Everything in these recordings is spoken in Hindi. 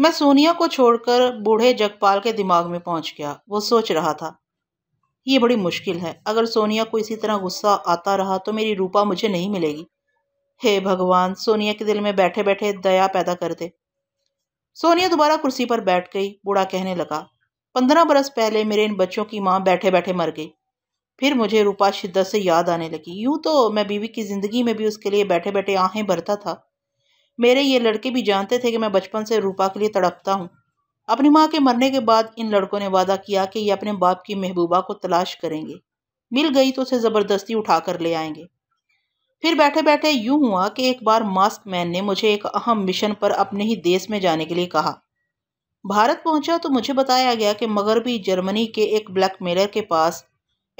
मैं सोनिया को छोड़कर बूढ़े जगपाल के दिमाग में पहुंच गया वो सोच रहा था ये बड़ी मुश्किल है अगर सोनिया को इसी तरह गुस्सा आता रहा तो मेरी रूपा मुझे नहीं मिलेगी हे भगवान सोनिया के दिल में बैठे बैठे दया पैदा कर दे सोनिया दोबारा कुर्सी पर बैठ गई बूढ़ा कहने लगा पंद्रह बरस पहले मेरे इन बच्चों की माँ बैठे बैठे मर गई फिर मुझे रूपा शिद्दत से याद आने लगी यूं तो मैं बीवी की ज़िंदगी में भी उसके लिए बैठे बैठे आहें भरता था मेरे ये लड़के भी जानते थे कि मैं बचपन से रूपा के लिए तड़पता हूँ अपनी माँ के मरने के बाद इन लड़कों ने वादा किया कि ये अपने बाप की महबूबा को तलाश करेंगे मिल गई तो उसे ज़बरदस्ती उठा कर ले आएंगे फिर बैठे बैठे यूं हुआ कि एक बार मास्क मैन ने मुझे एक अहम मिशन पर अपने ही देश में जाने के लिए कहा भारत पहुंचा तो मुझे बताया गया कि मगरबी जर्मनी के एक ब्लैक मेलर के पास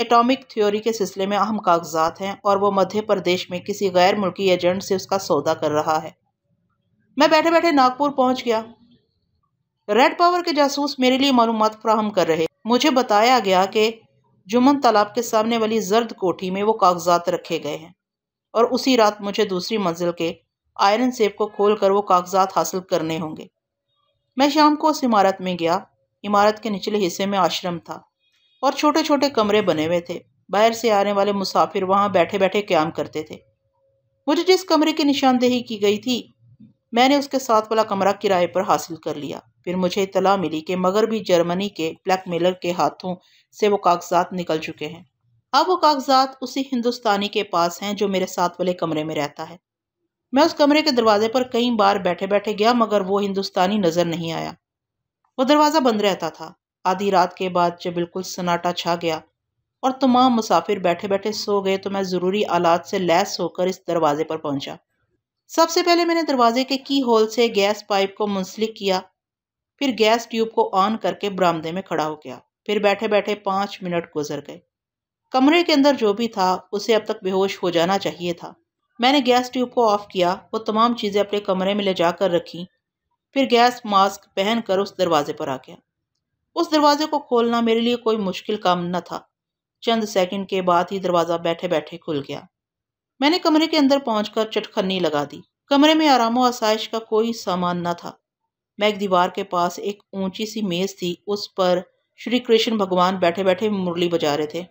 एटॉमिक थ्योरी के सिलसिले में अहम कागजात हैं और वो मध्य प्रदेश में किसी गैर मुल्की एजेंट से उसका सौदा कर रहा है मैं बैठे बैठे नागपुर पहुंच गया रेड पावर के जासूस मेरे लिए मालूम फ्राहम कर रहे मुझे बताया गया कि जुमन तालाब के सामने वाली जर्द कोठी में वो कागजात रखे गए हैं और उसी रात मुझे दूसरी मंजिल के आयरन सेफ को खोल कर वो कागजात हासिल करने होंगे मैं शाम को उस इमारत में गया इमारत के निचले हिस्से में आश्रम था और छोटे छोटे कमरे बने हुए थे बाहर से आने वाले मुसाफिर वहाँ बैठे बैठे क्याम करते थे मुझे जिस कमरे की निशानदेही की गई थी मैंने उसके साथ वाला कमरा किराए पर हासिल कर लिया फिर मुझे इतला मिली कि मगर भी जर्मनी के ब्लैकमेलर के हाथों से वो कागजात निकल चुके हैं अब वो कागजात उसी हिंदुस्तानी के पास हैं जो मेरे साथ वाले कमरे में रहता है मैं उस कमरे के दरवाजे पर कई बार बैठे बैठे गया मगर वो हिंदुस्तानी नज़र नहीं आया वो दरवाज़ा बंद रहता था आधी रात के बाद जब बिल्कुल सन्नाटा छा गया और तमाम मुसाफिर बैठे बैठे सो गए तो मैं ज़रूरी आलात से लैस होकर इस दरवाजे पर पहुंचा सबसे पहले मैंने दरवाजे के की होल से गैस पाइप को मुंसलिक किया फिर गैस ट्यूब को ऑन करके बरामदे में खड़ा हो गया फिर बैठे बैठे पाँच मिनट गुजर गए कमरे के अंदर जो भी था उसे अब तक बेहोश हो जाना चाहिए था मैंने गैस ट्यूब को ऑफ़ किया वो तमाम चीज़ें अपने कमरे में ले जाकर रखी फिर गैस मास्क पहन कर उस दरवाजे पर आ गया उस दरवाजे को खोलना मेरे लिए कोई मुश्किल काम न था चंद सेकंड के बाद ही दरवाज़ा बैठे बैठे खुल गया मैंने कमरे के अंदर पहुंचकर चटखनी लगा दी कमरे में आराम आसाइश का कोई सामान न था मैं एक दीवार के पास एक ऊंची सी मेज़ थी उस पर श्री कृष्ण भगवान बैठे बैठे मुरली बजा रहे थे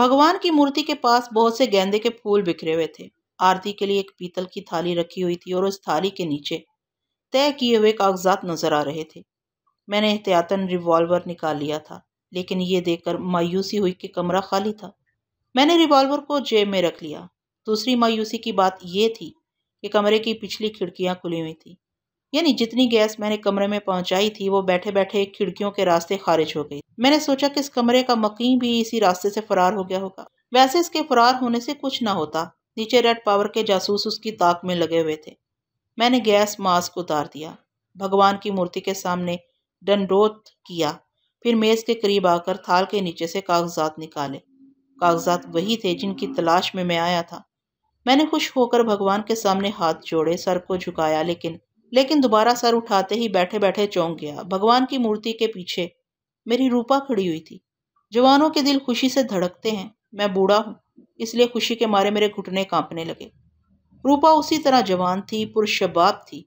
भगवान की मूर्ति के पास बहुत से गेंदे के फूल बिखरे हुए थे आरती के लिए एक पीतल की थाली रखी हुई थी और उस थाली के नीचे तय किए हुए कागजात नजर आ रहे थे मैंने एहतियातन रिवॉल्वर निकाल लिया था लेकिन ये देखकर मायूसी हुई कि कमरा खाली था मैंने रिवॉल्वर को जेब में रख लिया दूसरी मायूसी की बात यह थी कि कमरे की पिछली खिड़कियां खुली हुई थी यानी जितनी गैस मैंने कमरे में पहुंचाई थी वो बैठे बैठे खिड़कियों के रास्ते खारिज हो गई मैंने सोचा कि इस कमरे का मकीन भी इसी रास्ते से फरार हो गया होगा वैसे इसके फरार होने से कुछ ना होता नीचे रेड पावर के जासूस उसकी ताक में लगे हुए थे मैंने गैस मास्क उतार दिया भगवान की मूर्ति के सामने डंडोत किया फिर मेज़ के करीब आकर थाल के नीचे से कागजात निकाले कागजात वही थे जिनकी तलाश में मैं आया था मैंने खुश होकर भगवान के सामने हाथ जोड़े सर को झुकाया लेकिन लेकिन दोबारा सर उठाते ही बैठे बैठे चौंक गया भगवान की मूर्ति के पीछे मेरी रूपा खड़ी हुई थी जवानों के दिल खुशी से धड़कते हैं मैं बूढ़ा हूँ इसलिए खुशी के मारे मेरे घुटने कांपने लगे रूपा उसी तरह जवान थी पुरशबाब थी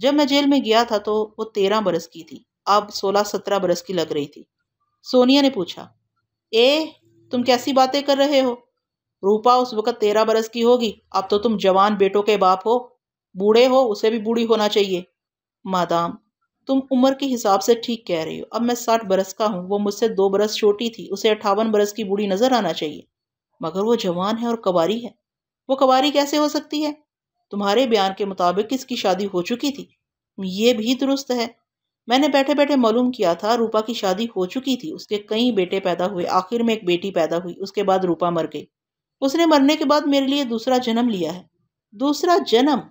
जब मैं जेल में गया था तो वो तेरह बरस की थी अब सोलह सत्रह बरस की लग रही थी सोनिया ने पूछा ए तुम कैसी बातें कर रहे हो रूपा उस वक़्त तेरह बरस की होगी अब तो तुम जवान बेटों के बाप हो बूढ़े हो उसे भी बूढ़ी होना चाहिए मादाम तुम उम्र के हिसाब से ठीक कह रही हो अब मैं साठ बरस का हूँ वो मुझसे दो बरस छोटी थी उसे अट्ठावन बरस की बूढ़ी नज़र आना चाहिए मगर वो जवान है और कवारी है वो कवारी कैसे हो सकती है तुम्हारे बयान के मुताबिक इसकी शादी हो चुकी थी ये भी दुरुस्त है मैंने बैठे बैठे मालूम किया था रूपा की शादी हो चुकी थी उसके कई बेटे पैदा हुए आखिर में एक बेटी पैदा हुई उसके बाद रूपा मर गई उसने मरने के बाद मेरे लिए दूसरा जन्म लिया है दूसरा जन्म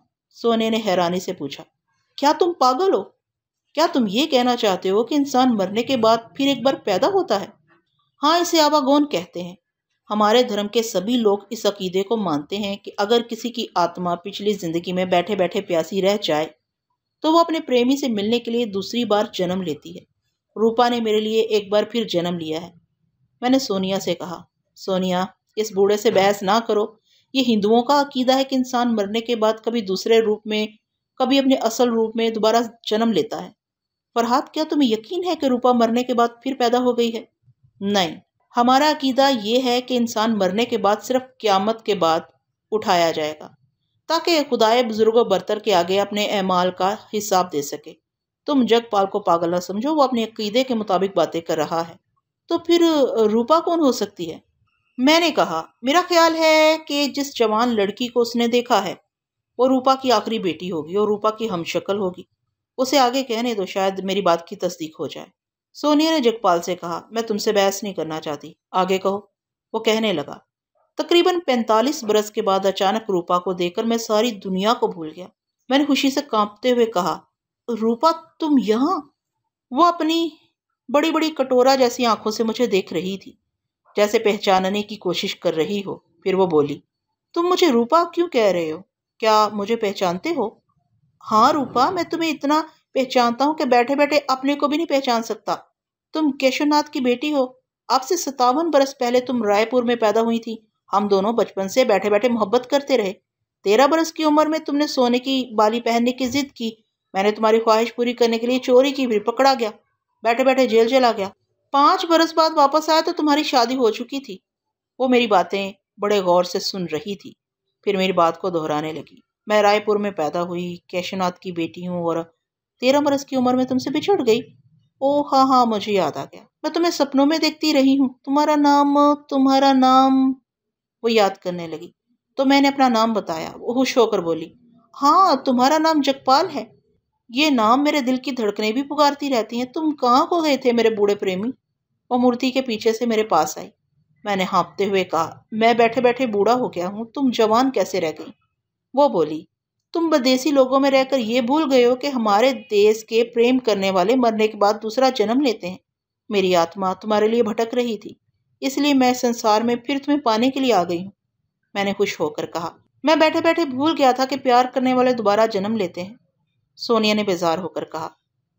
सोने ने हैरानी से पूछा क्या तुम पागल हो क्या तुम ये कहना चाहते हो कि इंसान मरने के बाद फिर एक बार पैदा होता है हाँ इसे आवागौन कहते हैं हमारे धर्म के सभी लोग इस अकीदे को मानते हैं कि अगर किसी की आत्मा पिछली ज़िंदगी में बैठे बैठे प्यासी रह जाए तो वो अपने प्रेमी से मिलने के लिए दूसरी बार जन्म लेती है रूपा ने मेरे लिए एक बार फिर जन्म लिया है मैंने सोनिया से कहा सोनिया इस बूढ़े से बहस ना करो ये हिंदुओं का अकीदा है कि इंसान मरने के बाद कभी दूसरे रूप में कभी अपने असल रूप में दोबारा जन्म लेता है फरहाद क्या तुम्हें यकीन है कि रूपा मरने के बाद फिर पैदा हो गई है नहीं हमारा अकीदा ये है कि इंसान मरने के बाद सिर्फ क़्यामत के बाद उठाया जाएगा ताकि खुदाए बुज़ुर्ग बरतर के आगे अपने अमाल का हिसाब दे सके तुम जगपाल को पागल ना समझो वो अपने अकीदे के मुताबिक बातें कर रहा है तो फिर रूपा कौन हो सकती है मैंने कहा मेरा ख्याल है कि जिस जवान लड़की को उसने देखा है वो रूपा की आखिरी बेटी होगी और रूपा की हमशक्ल होगी उसे आगे कहने दो शायद मेरी बात की तस्दीक हो जाए सोनिया ने जगपाल से कहा मैं तुमसे बहस नहीं करना चाहती आगे कहो वो कहने लगा तकरीबन पैंतालीस बरस के बाद अचानक रूपा को देखकर मैं सारी दुनिया को भूल गया मैंने खुशी से कांपते हुए कहा रूपा तुम यहाँ वो अपनी बड़ी बड़ी कटोरा जैसी आंखों से मुझे देख रही थी जैसे पहचानने की कोशिश कर रही हो फिर वो बोली तुम मुझे रूपा क्यों कह रहे हो क्या मुझे पहचानते हो हाँ रूपा मैं तुम्हें इतना पहचानता हूँ कि बैठे बैठे अपने को भी नहीं पहचान सकता तुम केशवनाथ की बेटी हो अब से सतावन बरस पहले तुम रायपुर में पैदा हुई थी हम दोनों बचपन से बैठे बैठे मोहब्बत करते रहे तेरह बरस की उम्र में तुमने सोने की बाली पहनने की जिद की मैंने तुम्हारी ख्वाहिश पूरी करने के लिए चोरी की भी पकड़ा गया बैठे बैठे जेल चला गया पाँच बरस बाद वापस आया तो तुम्हारी शादी हो चुकी थी वो मेरी बातें बड़े गौर से सुन रही थी फिर मेरी बात को दोहराने लगी मैं रायपुर में पैदा हुई कैशनाथ की बेटी हूँ और तेरह बरस की उम्र में तुमसे बिछड़ गई ओ हाँ हाँ मुझे याद आ गया मैं तुम्हें सपनों में देखती रही हूँ तुम्हारा नाम तुम्हारा नाम वो याद करने लगी तो मैंने अपना नाम बताया वो खुश होकर बोली हाँ तुम्हारा नाम जगपाल है ये नाम मेरे दिल की धड़कने भी पुकारती रहती हैं तुम कहाँ को गए थे मेरे बूढ़े प्रेमी वो मूर्ति के पीछे से मेरे पास आई मैंने हाँपते हुए कहा मैं बैठे बैठे बूढ़ा हो गया हूँ तुम जवान कैसे रह गई वो बोली तुम बदेसी लोगों में रहकर ये भूल गए हो कि हमारे देश के प्रेम करने वाले मरने के बाद दूसरा जन्म लेते हैं मेरी आत्मा तुम्हारे लिए भटक रही थी इसलिए मैं संसार में फिर तुम्हें पाने के लिए आ गई हूँ मैंने खुश होकर कहा मैं बैठे बैठे भूल गया था कि प्यार करने वाले दोबारा जन्म लेते हैं सोनिया ने बेजार होकर कहा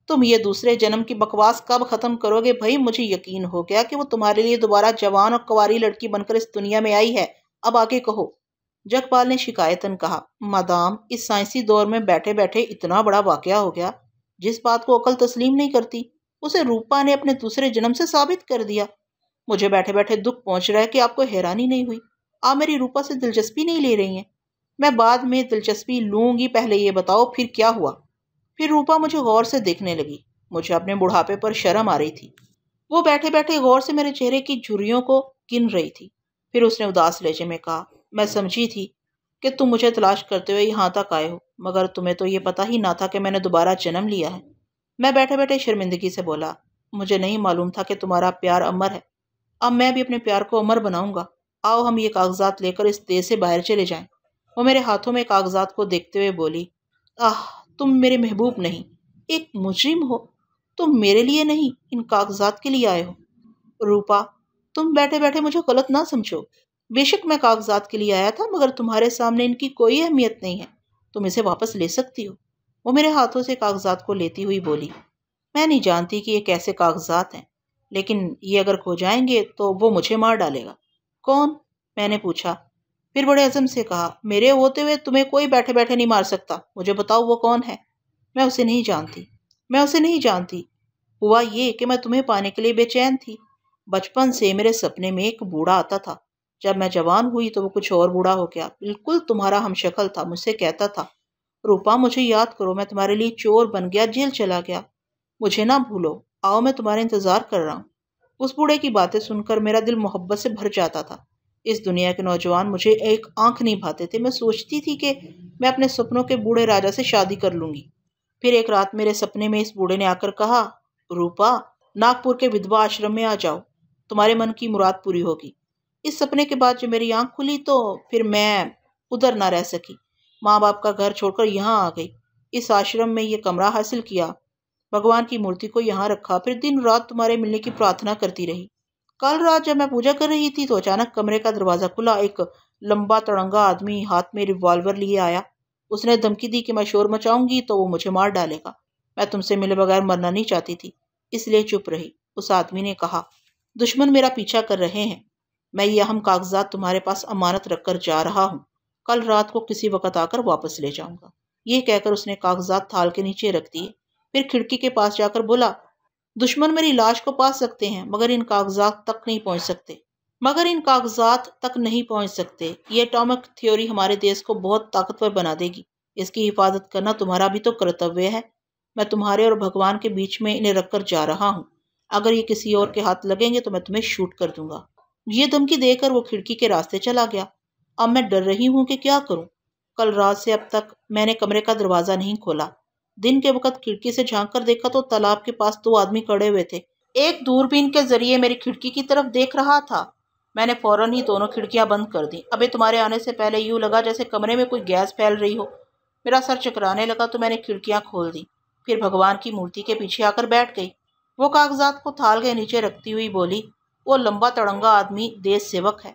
तुम ये दूसरे जन्म की बकवास कब ख़त्म करोगे भाई मुझे यकीन हो गया कि वो तुम्हारे लिए दोबारा जवान और कुंवारी लड़की बनकर इस दुनिया में आई है अब आगे कहो जगपाल ने शिकायतन कहा मादाम इस साइंसी दौर में बैठे बैठे इतना बड़ा वाक्य हो गया जिस बात को अकल तस्लीम नहीं करती उसे रूपा ने अपने दूसरे जन्म से साबित कर दिया मुझे बैठे बैठे दुख पहुंच रहा है कि आपको हैरानी नहीं हुई आप मेरी रूपा से दिलचस्पी नहीं ले रही हैं मैं बाद में दिलचस्पी लूंगी पहले ये बताओ फिर क्या हुआ फिर रूपा मुझे गौर से देखने लगी मुझे अपने बुढ़ापे पर शर्म आ रही थी वो बैठे बैठे गौर से मेरे चेहरे की झुरियों को गिन रही थी फिर उसने उदास लहजे में कहा मैं समझी थी कि तुम मुझे तलाश करते हुए यहाँ तक आए हो मगर तुम्हें तो ये पता ही ना था कि मैंने दोबारा जन्म लिया है मैं बैठे बैठे शर्मिंदगी से बोला मुझे नहीं मालूम था कि तुम्हारा प्यार अमर है अब मैं भी अपने प्यार को अमर बनाऊंगा आओ हम ये कागजात लेकर इस देश से बाहर चले जाएं। वो मेरे हाथों में कागजात को देखते हुए बोली आह तुम मेरे महबूब नहीं एक मुजरिम हो तुम मेरे लिए नहीं इन कागजात के लिए आए हो रूपा तुम बैठे बैठे मुझे गलत ना समझो बेशक मैं कागजात के लिए आया था मगर तुम्हारे सामने इनकी कोई अहमियत नहीं है तुम इसे वापस ले सकती हो वो मेरे हाथों से कागजात को लेती हुई बोली मैं नहीं जानती कि ये कैसे कागजात हैं लेकिन ये अगर खो जाएंगे तो वो मुझे मार डालेगा कौन मैंने पूछा फिर बड़े अजम से कहा मेरे होते हुए तुम्हें कोई बैठे बैठे नहीं मार सकता मुझे बताओ वो कौन है मैं उसे नहीं जानती मैं उसे नहीं जानती हुआ ये कि मैं तुम्हें पाने के लिए बेचैन थी बचपन से मेरे सपने में एक बूढ़ा आता था जब मैं जवान हुई तो वो कुछ और बूढ़ा हो गया बिल्कुल तुम्हारा हम शक्ल था मुझसे कहता था रूपा मुझे याद करो मैं तुम्हारे लिए चोर बन गया जेल चला गया मुझे ना भूलो आओ मैं तुम्हारा इंतज़ार कर रहा हूँ उस बूढ़े की बातें सुनकर मेरा दिल मोहब्बत से भर जाता था इस दुनिया के नौजवान मुझे एक आंख नहीं भाते थे मैं सोचती थी कि मैं अपने सपनों के बूढ़े राजा से शादी कर लूंगी फिर एक रात मेरे सपने में इस बूढ़े ने आकर कहा रूपा नागपुर के विधवा आश्रम में आ जाओ तुम्हारे मन की मुराद पूरी होगी इस सपने के बाद जब मेरी आंख खुली तो फिर मैं उधर ना रह सकी माँ बाप का घर छोड़कर यहाँ आ गई इस आश्रम में ये कमरा हासिल किया भगवान की मूर्ति को यहाँ रखा फिर दिन रात तुम्हारे मिलने की प्रार्थना करती रही कल रात जब मैं पूजा कर रही थी तो अचानक कमरे का दरवाज़ा खुला एक लंबा तड़ंगा आदमी हाथ में रिवॉल्वर लिए आया उसने धमकी दी कि मैं शोर मचाऊंगी तो वो मुझे मार डालेगा मैं तुमसे मिले बगैर मरना नहीं चाहती थी इसलिए चुप रही उस आदमी ने कहा दुश्मन मेरा पीछा कर रहे हैं मैं ये अहम कागजात तुम्हारे पास अमानत रखकर जा रहा हूँ कल रात को किसी वक्त आकर वापस ले जाऊँगा ये कहकर उसने कागजात थाल के नीचे रख दिए फिर खिड़की के पास जाकर बोला दुश्मन मेरी लाश को पा सकते हैं मगर इन कागजात तक नहीं पहुंच सकते मगर इन कागजात तक नहीं पहुंच सकते ये एटॉमिक थ्योरी हमारे देश को बहुत ताकतवर बना देगी इसकी हिफाजत करना तुम्हारा भी तो कर्तव्य है मैं तुम्हारे और भगवान के बीच में इन्हें रखकर जा रहा हूँ अगर ये किसी और के हाथ लगेंगे तो मैं तुम्हें शूट कर दूंगा ये धमकी देकर वो खिड़की के रास्ते चला गया अब मैं डर रही हूँ कि क्या करूँ कल रात से अब तक मैंने कमरे का दरवाज़ा नहीं खोला दिन के वक्त खिड़की से झांक कर देखा तो तालाब के पास दो आदमी खड़े हुए थे एक दूरबीन के जरिए मेरी खिड़की की तरफ देख रहा था मैंने फौरन ही दोनों खिड़कियां बंद कर दी अबे तुम्हारे आने से पहले यूँ लगा जैसे कमरे में कोई गैस फैल रही हो मेरा सर चकराने लगा तो मैंने खिड़कियां खोल दी फिर भगवान की मूर्ति के पीछे आकर बैठ गई वो कागजात को थाल के नीचे रखती हुई बोली वो लंबा तड़ंगा आदमी देश सेवक है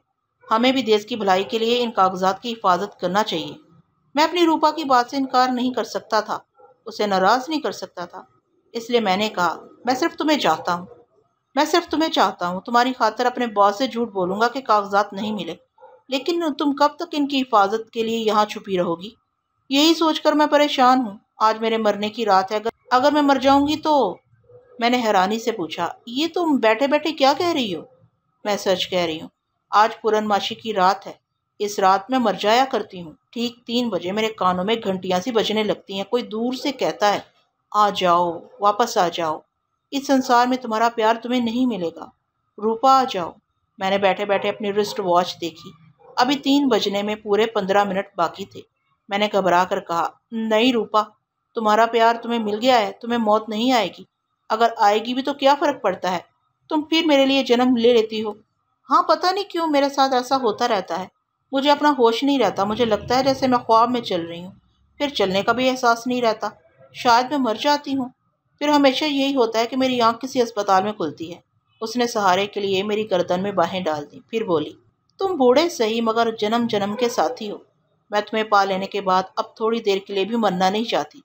हमें भी देश की भलाई के लिए इन कागजात की हिफाजत करना चाहिए मैं अपनी रूपा की बात से इनकार नहीं कर सकता था उसे नाराज़ नहीं कर सकता था इसलिए मैंने कहा मैं सिर्फ तुम्हें चाहता हूँ मैं सिर्फ तुम्हें चाहता हूँ तुम्हारी खातर अपने बॉस से झूठ बोलूँगा कि कागजात नहीं मिले लेकिन तुम कब तक इनकी हिफाजत के लिए यहाँ छुपी रहोगी यही सोचकर मैं परेशान हूँ आज मेरे मरने की रात है अगर अगर मैं मर जाऊँगी तो मैंने हैरानी से पूछा ये तुम बैठे बैठे क्या कह रही हो मैं सच कह रही हूँ आज पूरनमाशी की रात है इस रात में मर जाया करती हूँ ठीक तीन बजे मेरे कानों में घंटियाँ सी बजने लगती हैं कोई दूर से कहता है आ जाओ वापस आ जाओ इस संसार में तुम्हारा प्यार तुम्हें नहीं मिलेगा रूपा आ जाओ मैंने बैठे बैठे अपनी रिस्ट वॉच देखी अभी तीन बजने में पूरे पंद्रह मिनट बाकी थे मैंने घबरा कर कहा नहीं रूपा तुम्हारा प्यार तुम्हें मिल गया है तुम्हें मौत नहीं आएगी अगर आएगी भी तो क्या फ़र्क पड़ता है तुम फिर मेरे लिए जन्म ले लेती हो हाँ पता नहीं क्यों मेरे साथ ऐसा होता रहता है मुझे अपना होश नहीं रहता मुझे लगता है जैसे मैं ख्वाब में चल रही हूँ फिर चलने का भी एहसास नहीं रहता शायद मैं मर जाती हूँ फिर हमेशा यही होता है कि मेरी आँख किसी अस्पताल में खुलती है उसने सहारे के लिए मेरी गर्दन में बाहें डाल दी फिर बोली तुम बूढ़े सही मगर जन्म जन्म के साथी हो मैं तुम्हें पा लेने के बाद अब थोड़ी देर के लिए भी मरना नहीं चाहती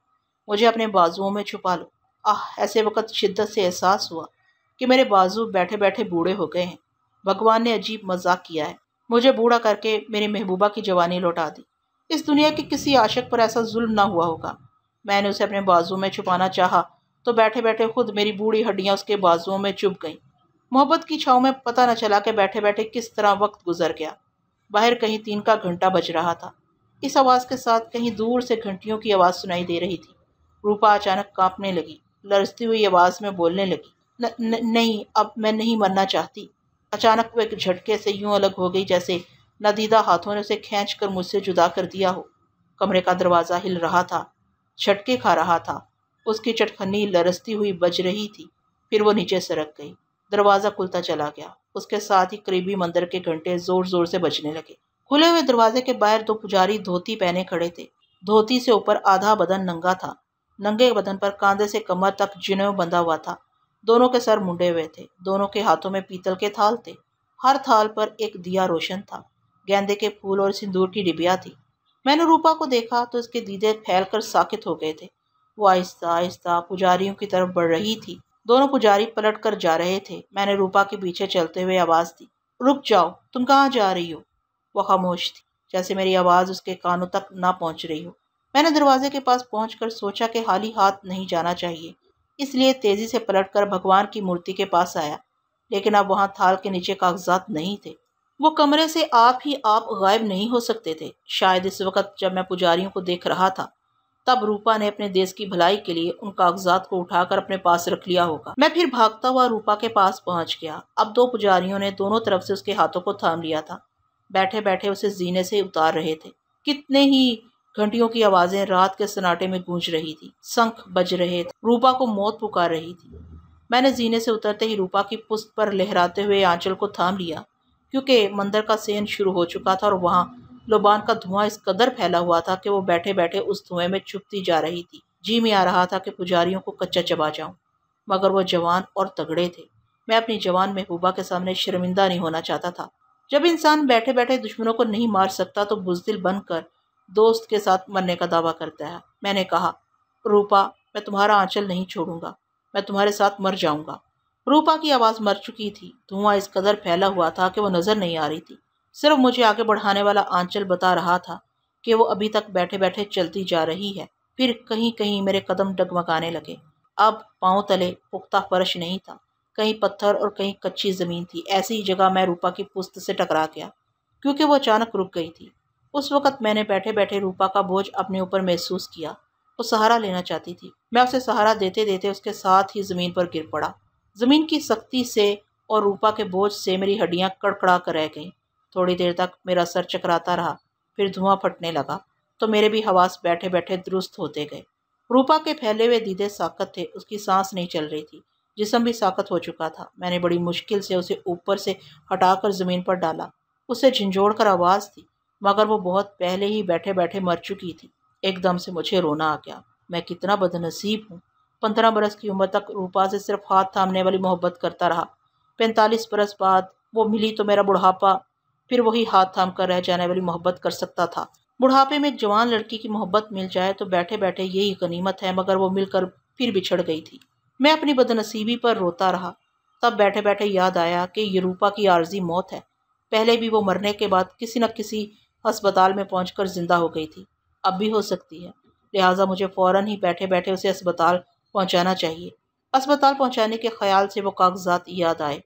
मुझे अपने बाजुओं में छुपा लो आह ऐसे वक्त शिद्दत से एहसास हुआ कि मेरे बाजू बैठे बैठे बूढ़े हो गए हैं भगवान ने अजीब मजाक किया है मुझे बूढ़ा करके मेरे महबूबा की जवानी लौटा दी इस दुनिया के किसी आशक पर ऐसा जुल्म ना हुआ होगा मैंने उसे अपने बाजुओं में छुपाना चाहा तो बैठे बैठे खुद मेरी बूढ़ी हड्डियाँ उसके बाजुओं में चुभ गईं मोहब्बत की छाव में पता न चला कि बैठे बैठे किस तरह वक्त गुजर गया बाहर कहीं तीन का घंटा बज रहा था इस आवाज़ के साथ कहीं दूर से घंटियों की आवाज़ सुनाई दे रही थी रूपा अचानक कांपने लगी लरसती हुई आवाज़ में बोलने लगी न, न, नहीं अब मैं नहीं मरना चाहती अचानक वो एक झटके से यूं अलग हो गई जैसे नदीदा हाथों ने उसे खींच कर मुझसे जुदा कर दिया हो कमरे का दरवाज़ा हिल रहा था झटके खा रहा था उसकी चटखनी लरसती हुई बज रही थी फिर वो नीचे सरक गई दरवाज़ा खुलता चला गया उसके साथ ही करीबी मंदिर के घंटे ज़ोर ज़ोर से बजने लगे खुले हुए दरवाजे के बाहर दो पुजारी धोती पहने खड़े थे धोती से ऊपर आधा बदन नंगा था नंगे बदन पर कांधे से कमर तक जिनों बंधा हुआ था दोनों के सर मुंडे हुए थे दोनों के हाथों में पीतल के थाल थे हर थाल पर एक दिया रोशन था गेंदे के फूल और सिंदूर की डिबिया थी मैंने रूपा को देखा तो उसके दीदे फैल कर साकित हो गए थे वो आहिस्ता आहिस्ता पुजारियों की तरफ बढ़ रही थी दोनों पुजारी पलट कर जा रहे थे मैंने रूपा के पीछे चलते हुए आवाज़ दी रुक जाओ तुम कहाँ जा रही हो वह खामोश थी जैसे मेरी आवाज़ उसके कानों तक ना पहुँच रही हो मैंने दरवाजे के पास पहुँच कर सोचा कि हाल ही हाथ नहीं जाना चाहिए इसलिए तेज़ी से पलटकर भगवान की मूर्ति के पास आया लेकिन अब वहाँ थाल के नीचे कागजात नहीं थे वो कमरे से आप ही आप गायब नहीं हो सकते थे शायद इस वक्त जब मैं पुजारियों को देख रहा था तब रूपा ने अपने देश की भलाई के लिए उन कागजात को उठाकर अपने पास रख लिया होगा मैं फिर भागता हुआ रूपा के पास पहुंच गया अब दो पुजारियों ने दोनों तरफ से उसके हाथों को थाम लिया था बैठे बैठे उसे जीने से उतार रहे थे कितने ही घंटियों की आवाजें रात के सन्नाटे में गूंज रही थी संख बज रहे थे रूपा को मौत पुकार रही थी मैंने जीने से उतरते ही रूपा की पुस्त पर लहराते हुए आंचल को थाम लिया क्योंकि मंदिर का सेन शुरू हो चुका था और वहाँ लोबान का धुआं इस कदर फैला हुआ था कि वो बैठे बैठे उस धुएं में छुपती जा रही थी जी में आ रहा था कि पुजारियों को कच्चा चबा जाऊं मगर वो जवान और तगड़े थे मैं अपनी जवान महबूबा के सामने शर्मिंदा नहीं होना चाहता था जब इंसान बैठे बैठे दुश्मनों को नहीं मार सकता तो बुजदिल बनकर दोस्त के साथ मरने का दावा करता है मैंने कहा रूपा मैं तुम्हारा आंचल नहीं छोड़ूंगा मैं तुम्हारे साथ मर जाऊंगा रूपा की आवाज़ मर चुकी थी धुआं इस कदर फैला हुआ था कि वो नज़र नहीं आ रही थी सिर्फ मुझे आगे बढ़ाने वाला आंचल बता रहा था कि वो अभी तक बैठे बैठे चलती जा रही है फिर कहीं कहीं मेरे कदम डगमगाने लगे अब पाँव तले पुख्ता फर्श नहीं था कहीं पत्थर और कहीं कच्ची ज़मीन थी ऐसी ही जगह मैं रूपा की पुस्त से टकरा गया क्योंकि वो अचानक रुक गई थी उस वक़्त मैंने बैठे बैठे रूपा का बोझ अपने ऊपर महसूस किया वो सहारा लेना चाहती थी मैं उसे सहारा देते देते उसके साथ ही ज़मीन पर गिर पड़ा ज़मीन की सख्ती से और रूपा के बोझ से मेरी हड्डियाँ कड़कड़ा कर रह गईं थोड़ी देर तक मेरा सर चकराता रहा फिर धुआं फटने लगा तो मेरे भी हवास बैठे बैठे दुरुस्त होते गए रूपा के फैले हुए दीदे साकत थे उसकी सांस नहीं चल रही थी जिसम भी साकत हो चुका था मैंने बड़ी मुश्किल से उसे ऊपर से हटाकर ज़मीन पर डाला उसे झंझोड़ कर आवाज़ थी मगर वो बहुत पहले ही बैठे बैठे मर चुकी थी एकदम से मुझे रोना आ गया मैं कितना बदनसीब हूँ पंद्रह बरस की उम्र तक रूपा से सिर्फ हाथ थामने वाली मोहब्बत करता रहा पैंतालीस बरस बाद वो मिली तो मेरा बुढ़ापा फिर वही हाथ थाम कर रह जाने वाली मोहब्बत कर सकता था बुढ़ापे में एक जवान लड़की की मोहब्बत मिल जाए तो बैठे बैठे यही गनीमत है मगर वो मिलकर फिर बिछड़ गई थी मैं अपनी बदनसीबी पर रोता रहा तब बैठे बैठे याद आया कि ये रूपा की आर्जी मौत है पहले भी वो मरने के बाद किसी न किसी अस्पताल में पहुँच जिंदा हो गई थी अब भी हो सकती है लिहाजा मुझे फ़ौर ही बैठे बैठे उसे अस्पताल पहुँचाना चाहिए अस्पताल पहुँचाने के ख्याल से वो कागजात याद आए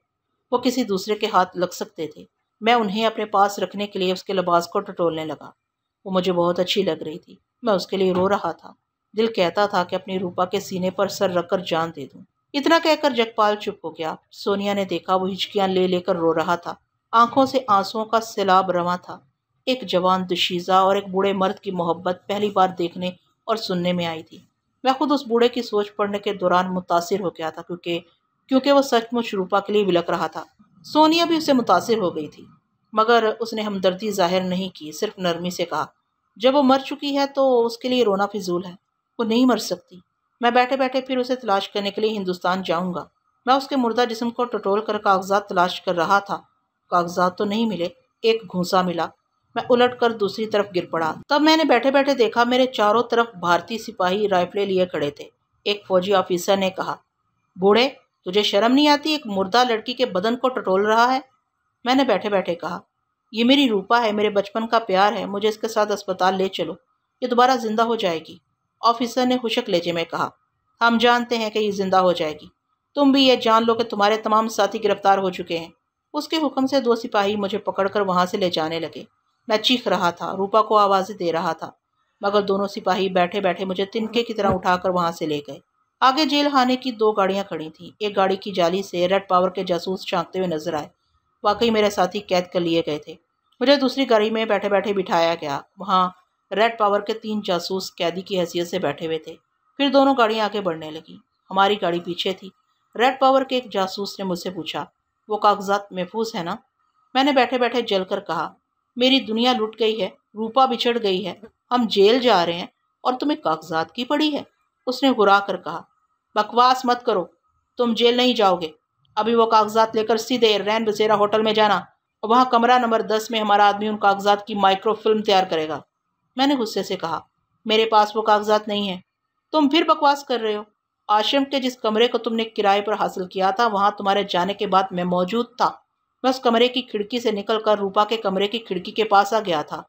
वो किसी दूसरे के हाथ लग सकते थे मैं उन्हें अपने पास रखने के लिए उसके लिबास को टटोलने लगा वो मुझे बहुत अच्छी लग रही थी मैं उसके लिए रो रहा था दिल कहता था कि अपनी रूपा के सीने पर सर रखकर जान दे दूँ इतना कहकर जगपाल चुप हो गया सोनिया ने देखा वो हिचकियाँ ले लेकर रो रहा था आंखों से आंसुओं का सैलाब रवा था एक जवान दुशीज़ा और एक बूढ़े मर्द की मोहब्बत पहली बार देखने और सुनने में आई थी मैं खुद उस बूढ़े की सोच पढ़ने के दौरान मुतासर हो गया था क्योंकि क्योंकि वह सचमुच रूपा के लिए विलक रहा था सोनिया भी उसे मुतासर हो गई थी मगर उसने हमदर्दी जाहिर नहीं की सिर्फ नरमी से कहा जब वो मर चुकी है तो उसके लिए रोना फिजूल है वो नहीं मर सकती मैं बैठे बैठे फिर उसे तलाश करने के लिए हिंदुस्तान जाऊंगा मैं उसके मुर्दा जिसम को टटोल कर कागजात तलाश कर रहा था कागजात तो नहीं मिले एक घूसा मिला मैं उलट कर दूसरी तरफ गिर पड़ा तब मैंने बैठे बैठे देखा मेरे चारों तरफ भारतीय सिपाही राइफलें लिए खड़े थे एक फौजी ऑफिसर ने कहा बूढ़े तुझे शर्म नहीं आती एक मुर्दा लड़की के बदन को टटोल रहा है मैंने बैठे बैठे कहा यह मेरी रूपा है मेरे बचपन का प्यार है मुझे इसके साथ अस्पताल ले चलो ये दोबारा ज़िंदा हो जाएगी ऑफिसर ने खुशक लेजे में कहा हम जानते हैं कि ये ज़िंदा हो जाएगी तुम भी ये जान लो कि तुम्हारे तमाम साथी गिरफ्तार हो चुके हैं उसके हुक्म से दो सिपाही मुझे पकड़कर वहाँ से ले जाने लगे मैं चीख रहा था रूपा को आवाज़ें दे रहा था मगर दोनों सिपाही बैठे बैठे मुझे तिनके की तरह उठाकर वहाँ से ले गए आगे जेल खाने की दो गाड़ियाँ खड़ी थीं एक गाड़ी की जाली से रेड पावर के जासूस झांकते हुए नजर आए वाकई मेरे साथी कैद कर लिए गए थे मुझे दूसरी गाड़ी में बैठे बैठे बिठाया गया वहाँ रेड पावर के तीन जासूस कैदी की हैसियत से बैठे हुए थे फिर दोनों गाड़ियाँ आगे बढ़ने लगीं हमारी गाड़ी पीछे थी रेड पावर के एक जासूस ने मुझसे पूछा वो कागजात महफूज है ना मैंने बैठे बैठे जल कर कहा मेरी दुनिया लुट गई है रूपा बिछड़ गई है हम जेल जा रहे हैं और तुम्हें कागजात की पड़ी है उसने घुरा कर कहा बकवास मत करो तुम जेल नहीं जाओगे अभी वो कागजात लेकर सीधे रैन बसेरा होटल में जाना और वहाँ कमरा नंबर दस में हमारा आदमी उन कागजात की माइक्रो फिल्म तैयार करेगा मैंने गुस्से से कहा मेरे पास वो कागजात नहीं है तुम फिर बकवास कर रहे हो आश्रम के जिस कमरे को तुमने किराए पर हासिल किया था वहाँ तुम्हारे जाने के बाद मैं मौजूद था मैं उस कमरे की खिड़की से निकलकर रूपा के कमरे की खिड़की के पास आ गया था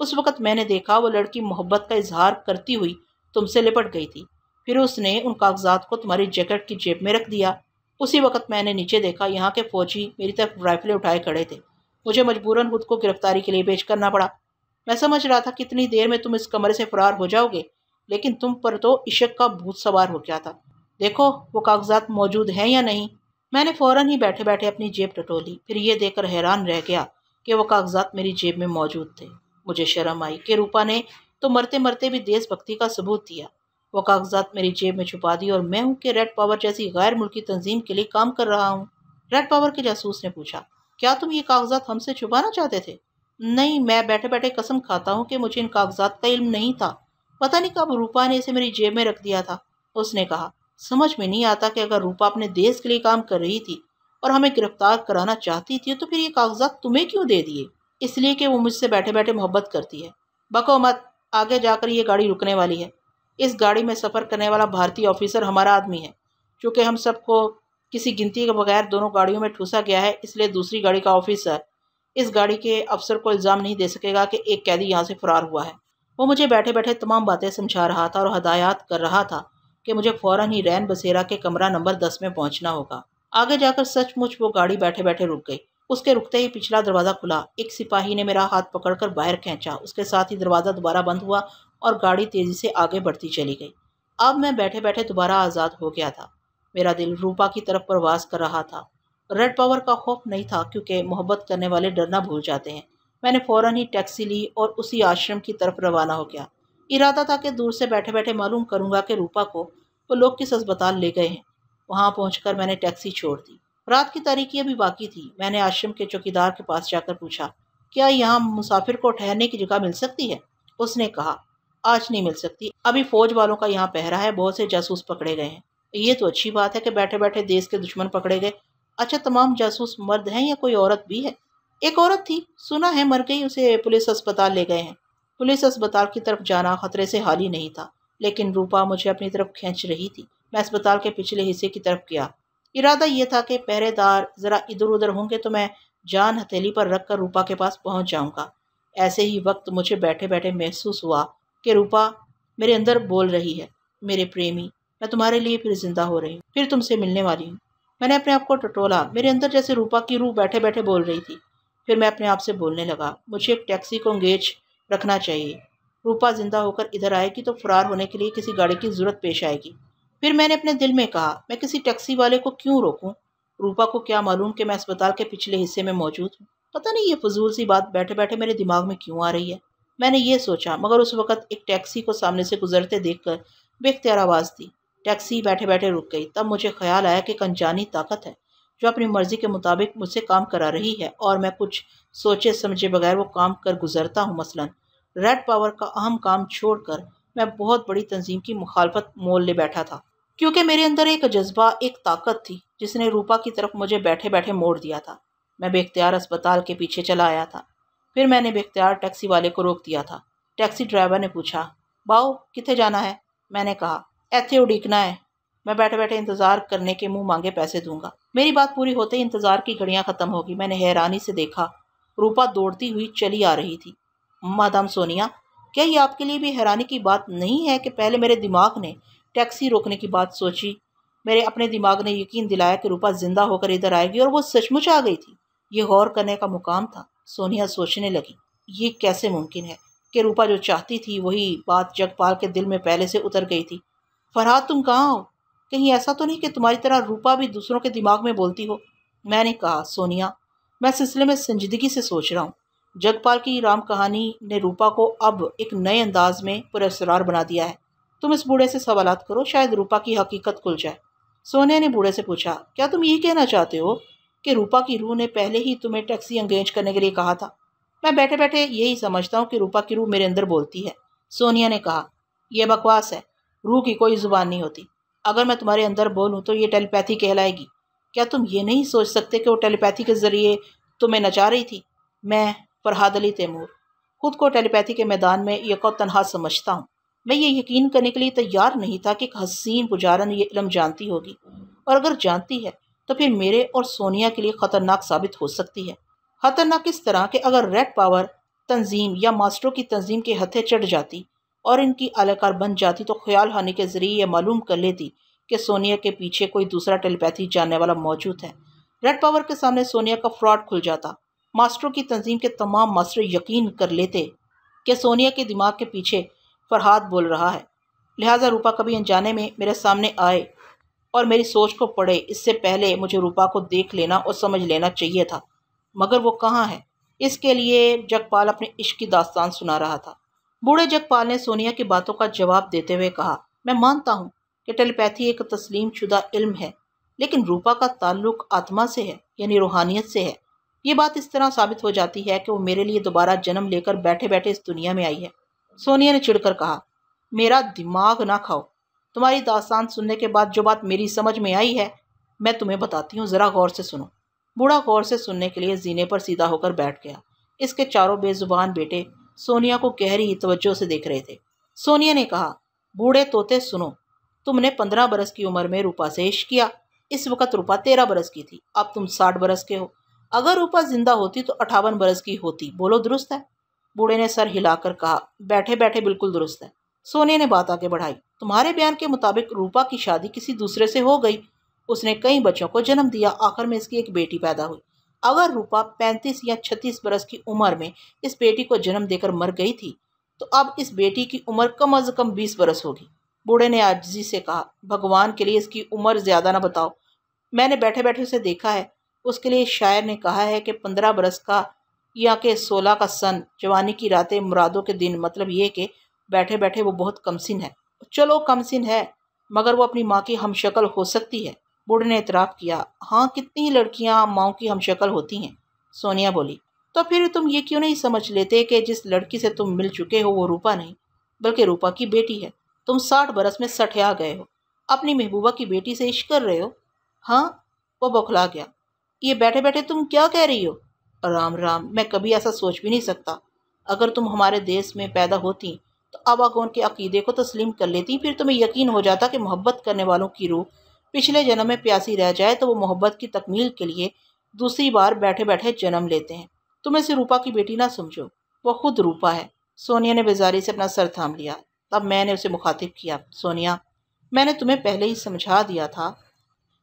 उस वक़्त मैंने देखा वो लड़की मोहब्बत का इजहार करती हुई तुमसे लिपट गई थी फिर उसने उन कागजात को तुम्हारी जैकेट की जेब में रख दिया उसी वक्त मैंने नीचे देखा यहाँ के फौजी मेरी तरफ राइफलें उठाए खड़े थे मुझे मजबूरन खुद को गिरफ्तारी के लिए पेश करना पड़ा मैं समझ रहा था कितनी देर में तुम इस कमरे से फरार हो जाओगे लेकिन तुम पर तो इशक का भूत सवार हो गया था देखो वो कागजात मौजूद हैं या नहीं मैंने फ़ौरन ही बैठे बैठे अपनी जेब टटोली फिर ये देखकर हैरान रह गया कि वह कागजात मेरी जेब में मौजूद थे मुझे शर्म आई कि रूपा ने तो मरते मरते भी देशभक्ति का सबूत दिया वो कागजात मेरी जेब में छुपा दी और मैं हूँ कि रेड पावर जैसी गैर मुल्की तंजीम के लिए काम कर रहा हूँ रेड पावर के जासूस ने पूछा क्या तुम ये कागजात हमसे छुपाना चाहते थे नहीं मैं बैठे बैठे कसम खाता हूँ कि मुझे इन कागजात का इल्म नहीं था पता नहीं कब रूपा ने इसे मेरी जेब में रख दिया था उसने कहा समझ में नहीं आता कि अगर रूपा अपने देश के लिए काम कर रही थी और हमें गिरफ्तार कराना चाहती थी तो फिर ये कागजात तुम्हें क्यों दे दिए इसलिए कि वो मुझसे बैठे बैठे मोहब्बत करती है बको मत आगे जाकर ये गाड़ी रुकने वाली है इस गाड़ी में सफ़र करने वाला भारतीय ऑफिसर हमारा आदमी है चूँकि हम सबको किसी गिनती के बगैर दोनों गाड़ियों में ठूसा गया है इसलिए दूसरी गाड़ी का ऑफिसर इस गाड़ी के अफसर को इल्ज़ाम नहीं दे सकेगा कि एक कैदी यहाँ से फरार हुआ है वो मुझे बैठे बैठे तमाम बातें समझा रहा था और हदायत कर रहा था कि मुझे फ़ौरन ही रैन बसेरा के कमरा नंबर दस में पहुंचना होगा आगे जाकर सचमुच वो गाड़ी बैठे बैठे रुक गई उसके रुकते ही पिछला दरवाज़ा खुला एक सिपाही ने मेरा हाथ पकड़कर बाहर खींचा उसके साथ ही दरवाज़ा दोबारा बंद हुआ और गाड़ी तेज़ी से आगे बढ़ती चली गई अब मैं बैठे बैठे दोबारा आज़ाद हो गया था मेरा दिल रूपा की तरफ प्रवास कर रहा था रेड पावर का खौफ नहीं था क्योंकि मोहब्बत करने वाले डरना भूल जाते हैं मैंने फ़ौरन ही टैक्सी ली और उसी आश्रम की तरफ रवाना हो गया इरादा था कि दूर से बैठे बैठे मालूम करूँगा कि रूपा को वो लोग किस अस्पताल ले गए हैं वहाँ पहुँच मैंने टैक्सी छोड़ दी रात की तारीखी अभी बाकी थी मैंने आश्रम के चौकीदार के पास जाकर पूछा क्या यहाँ मुसाफिर को ठहरने की जगह मिल सकती है उसने कहा आज नहीं मिल सकती अभी फौज वालों का यहाँ पहरा है बहुत से जासूस पकड़े गए हैं ये तो अच्छी बात है कि बैठे बैठे देश के दुश्मन पकड़े गए अच्छा तमाम जासूस मर्द हैं या कोई औरत भी है एक औरत थी सुना है मर गई उसे पुलिस अस्पताल ले गए हैं पुलिस अस्पताल की तरफ जाना खतरे से हाली नहीं था लेकिन रूपा मुझे अपनी तरफ खींच रही थी मैं अस्पताल के पिछले हिस्से की तरफ गया इरादा यह था कि पहरेदार ज़रा इधर उधर होंगे तो मैं जान हथेली पर रख कर रूपा के पास पहुंच जाऊंगा ऐसे ही वक्त मुझे बैठे बैठे महसूस हुआ कि रूपा मेरे अंदर बोल रही है मेरे प्रेमी मैं तुम्हारे लिए फिर जिंदा हो रही हूँ फिर तुमसे मिलने वाली हूँ मैंने अपने आप को टटोला मेरे अंदर जैसे रूपा की रूह बैठे बैठे बोल रही थी फिर मैं अपने आप से बोलने लगा मुझे एक टैक्सी को अंगेज रखना चाहिए रूपा जिंदा होकर इधर आएगी तो फरार होने के लिए किसी गाड़ी की ज़रूरत पेश आएगी फिर मैंने अपने दिल में कहा मैं किसी टैक्सी वाले को क्यों रोकूं? रूपा को क्या मालूम कि मैं अस्पताल के पिछले हिस्से में मौजूद हूँ पता नहीं ये फजूल सी बात बैठे बैठे मेरे दिमाग में क्यों आ रही है मैंने ये सोचा मगर उस वक़्त एक टैक्सी को सामने से गुजरते देख कर बेख्तियार आवाज़ दी टैक्सी बैठे बैठे रुक गई तब मुझे ख्याल आया कि कंजानी ताकत है जो अपनी मर्ज़ी के मुताबिक मुझसे काम करा रही है और मैं कुछ सोचे समझे बगैर वो काम कर गुजरता हूँ मसलन रेड पावर का अहम काम छोड़कर मैं बहुत बड़ी तंजीम की मुखालफत मोल ले बैठा था क्योंकि मेरे अंदर एक जज्बा एक ताकत थी जिसने रूपा की तरफ मुझे बैठे बैठे मोड़ दिया था मैं बेख्तियार अस्पताल के पीछे चला आया था फिर मैंने बेख्तियार टैक्सी वाले को रोक दिया था टैक्सी ड्राइवर ने पूछा बाओ कितने जाना है मैंने कहा ऐथे उड़ीकना है मैं बैठे बैठे इंतज़ार करने के मुंह मांगे पैसे दूंगा मेरी बात पूरी होते ही इंतज़ार की घड़ियाँ ख़त्म होगी मैंने हैरानी से देखा रूपा दौड़ती हुई चली आ रही थी मादाम सोनिया क्या ये आपके लिए भी हैरानी की बात नहीं है कि पहले मेरे दिमाग ने टैक्सी रोकने की बात सोची मेरे अपने दिमाग ने यकीन दिलाया कि रूपा ज़िंदा होकर इधर आएगी और वो सचमुच आ गई थी ये गौर करने का मुकाम था सोनिया सोचने लगी ये कैसे मुमकिन है कि रूपा जो चाहती थी वही बात जगपाल के दिल में पहले से उतर गई थी फरहाद तुम कहाँ हो कहीं ऐसा तो नहीं कि तुम्हारी तरह रूपा भी दूसरों के दिमाग में बोलती हो मैंने कहा सोनिया मैं सिलसिले में संजीदगी से सोच रहा हूँ जगपाल की राम कहानी ने रूपा को अब एक नए अंदाज में पुरस्कार बना दिया है तुम इस बूढ़े से सवाल करो शायद रूपा की हकीकत खुल जाए सोनिया ने बूढ़े से पूछा क्या तुम ये कहना चाहते हो कि रूपा की रूह ने पहले ही तुम्हें टैक्सी अंगेज करने के लिए कहा था मैं बैठे बैठे यही समझता हूँ कि रूपा की रूह मेरे अंदर बोलती है सोनिया ने कहा यह बकवास है रूह की कोई जुबान नहीं होती अगर मैं तुम्हारे अंदर बोलूँ तो ये टेलीपैथी कहलाएगी क्या तुम ये नहीं सोच सकते कि वो टेलीपैथी के ज़रिए तुम्हें नचा रही थी मैं फरहाद अली तैमूर खुद को टेलीपैथी के मैदान में यको तनहा समझता हूँ मैं ये यकीन करने के लिए तैयार नहीं था कि एक हसीन पुजारन ये इलम जानती होगी और अगर जानती है तो फिर मेरे और सोनिया के लिए ख़तरनाक साबित हो सकती है ख़तरनाक इस तरह के अगर रेड पावर तंजीम या मास्टरों की तंजीम के हथे चढ़ जाती और इनकी अलाकार बन जाती तो ख्याल हानि के ज़रिए यह मालूम कर लेती कि सोनिया के पीछे कोई दूसरा टेलीपैथी जानने वाला मौजूद है रेड पावर के सामने सोनिया का फ्रॉड खुल जाता मास्टरों की तंजीम के तमाम मास्टर यकीन कर लेते कि सोनिया के दिमाग के पीछे फरहाद बोल रहा है लिहाजा रूपा कभी अनजाने में मेरे सामने आए और मेरी सोच को पढ़े इससे पहले मुझे रूपा को देख लेना और समझ लेना चाहिए था मगर वो कहाँ है इसके लिए जगपाल अपने इश्क की दास्तान सुना रहा था बूढ़े जगपाल ने सोनिया की बातों का जवाब देते हुए कहा मैं मानता हूँ कि टेलीपैथी एक तस्लीम शुदा इल्म है लेकिन रूपा का ताल्लुक आत्मा से है यानी रूहानियत से है ये बात इस तरह साबित हो जाती है कि वो मेरे लिए दोबारा जन्म लेकर बैठे बैठे इस दुनिया में आई है सोनिया ने चिड़कर कहा मेरा दिमाग ना खाओ तुम्हारी दास्तान सुनने के बाद जो बात मेरी समझ में आई है मैं तुम्हें बताती हूँ ज़रा गौर से सुनो बूढ़ा गौर से सुनने के लिए जीने पर सीधा होकर बैठ गया इसके चारों बेजुबान बेटे सोनिया को गहरी तवज्जो से देख रहे थे सोनिया ने कहा बूढ़े तोते सुनो तुमने पंद्रह बरस की उम्र में रूपा से इश्क किया इस वक्त रूपा तेरह बरस की थी अब तुम साठ बरस के हो अगर रूपा जिंदा होती तो अठावन बरस की होती बोलो दुरुस्त है बूढ़े ने सर हिलाकर कहा बैठे बैठे बिल्कुल दुरुस्त है सोनिया ने बात आगे बढ़ाई तुम्हारे बयान के मुताबिक रूपा की शादी किसी दूसरे से हो गई उसने कई बच्चों को जन्म दिया आखिर में इसकी एक बेटी पैदा हुई अगर रूपा पैंतीस या छत्तीस बरस की उम्र में इस बेटी को जन्म देकर मर गई थी तो अब इस बेटी की उम्र कम अज़ कम बीस बरस होगी बूढ़े ने आजी से कहा भगवान के लिए इसकी उम्र ज़्यादा ना बताओ मैंने बैठे बैठे उसे देखा है उसके लिए शायर ने कहा है कि पंद्रह बरस का या के सोलह का सन जवानी की रातें मुरादों के दिन मतलब ये कि बैठे बैठे वो बहुत कमसिन है चलो कमसिन है मगर वो अपनी माँ की हमशक्ल हो सकती है बूढ़े ने इतराफ़ किया हाँ कितनी ही लड़कियाँ माओ की हमशक्ल होती हैं सोनिया बोली तो फिर तुम ये क्यों नहीं समझ लेते कि जिस लड़की से तुम मिल चुके हो वो रूपा नहीं बल्कि रूपा की बेटी है तुम साठ बरस में आ गए हो अपनी महबूबा की बेटी से इश्क कर रहे हो हाँ वो बौखला गया ये बैठे बैठे तुम क्या कह रही हो राम राम मैं कभी ऐसा सोच भी नहीं सकता अगर तुम हमारे देश में पैदा होती तो अबागौन के अकीदे को तस्लीम कर लेती फिर तुम्हें यकीन हो जाता कि मोहब्बत करने वालों की रूह पिछले जन्म में प्यासी रह जाए तो वो मोहब्बत की तकमील के लिए दूसरी बार बैठे बैठे जन्म लेते हैं तुम इसे रूपा की बेटी ना समझो वो खुद रूपा है सोनिया ने बेजारी से अपना सर थाम लिया तब मैंने उसे मुखातिब किया सोनिया मैंने तुम्हें पहले ही समझा दिया था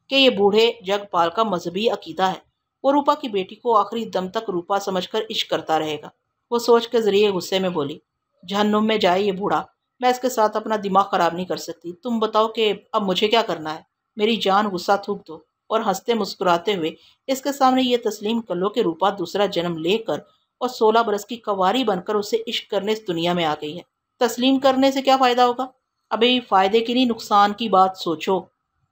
कि ये बूढ़े जगपाल का मजहबी अकीदा है वो रूपा की बेटी को आखिरी दम तक रूपा समझ कर इश्क करता रहेगा वो सोच के ज़रिए गुस्से में बोली जहन्नुम में जाए ये बूढ़ा मैं इसके साथ अपना दिमाग ख़राब नहीं कर सकती तुम बताओ कि अब मुझे क्या करना है मेरी जान गुस्सा थूक दो और हंसते मुस्कुराते हुए इसके सामने ये तस्लीम कर लो कि रूपा दूसरा जन्म लेकर और सोलह बरस की कवारी बनकर उसे इश्क करने इस दुनिया में आ गई है तस्लीम करने से क्या फ़ायदा होगा अभी फ़ायदे की नहीं नुकसान की बात सोचो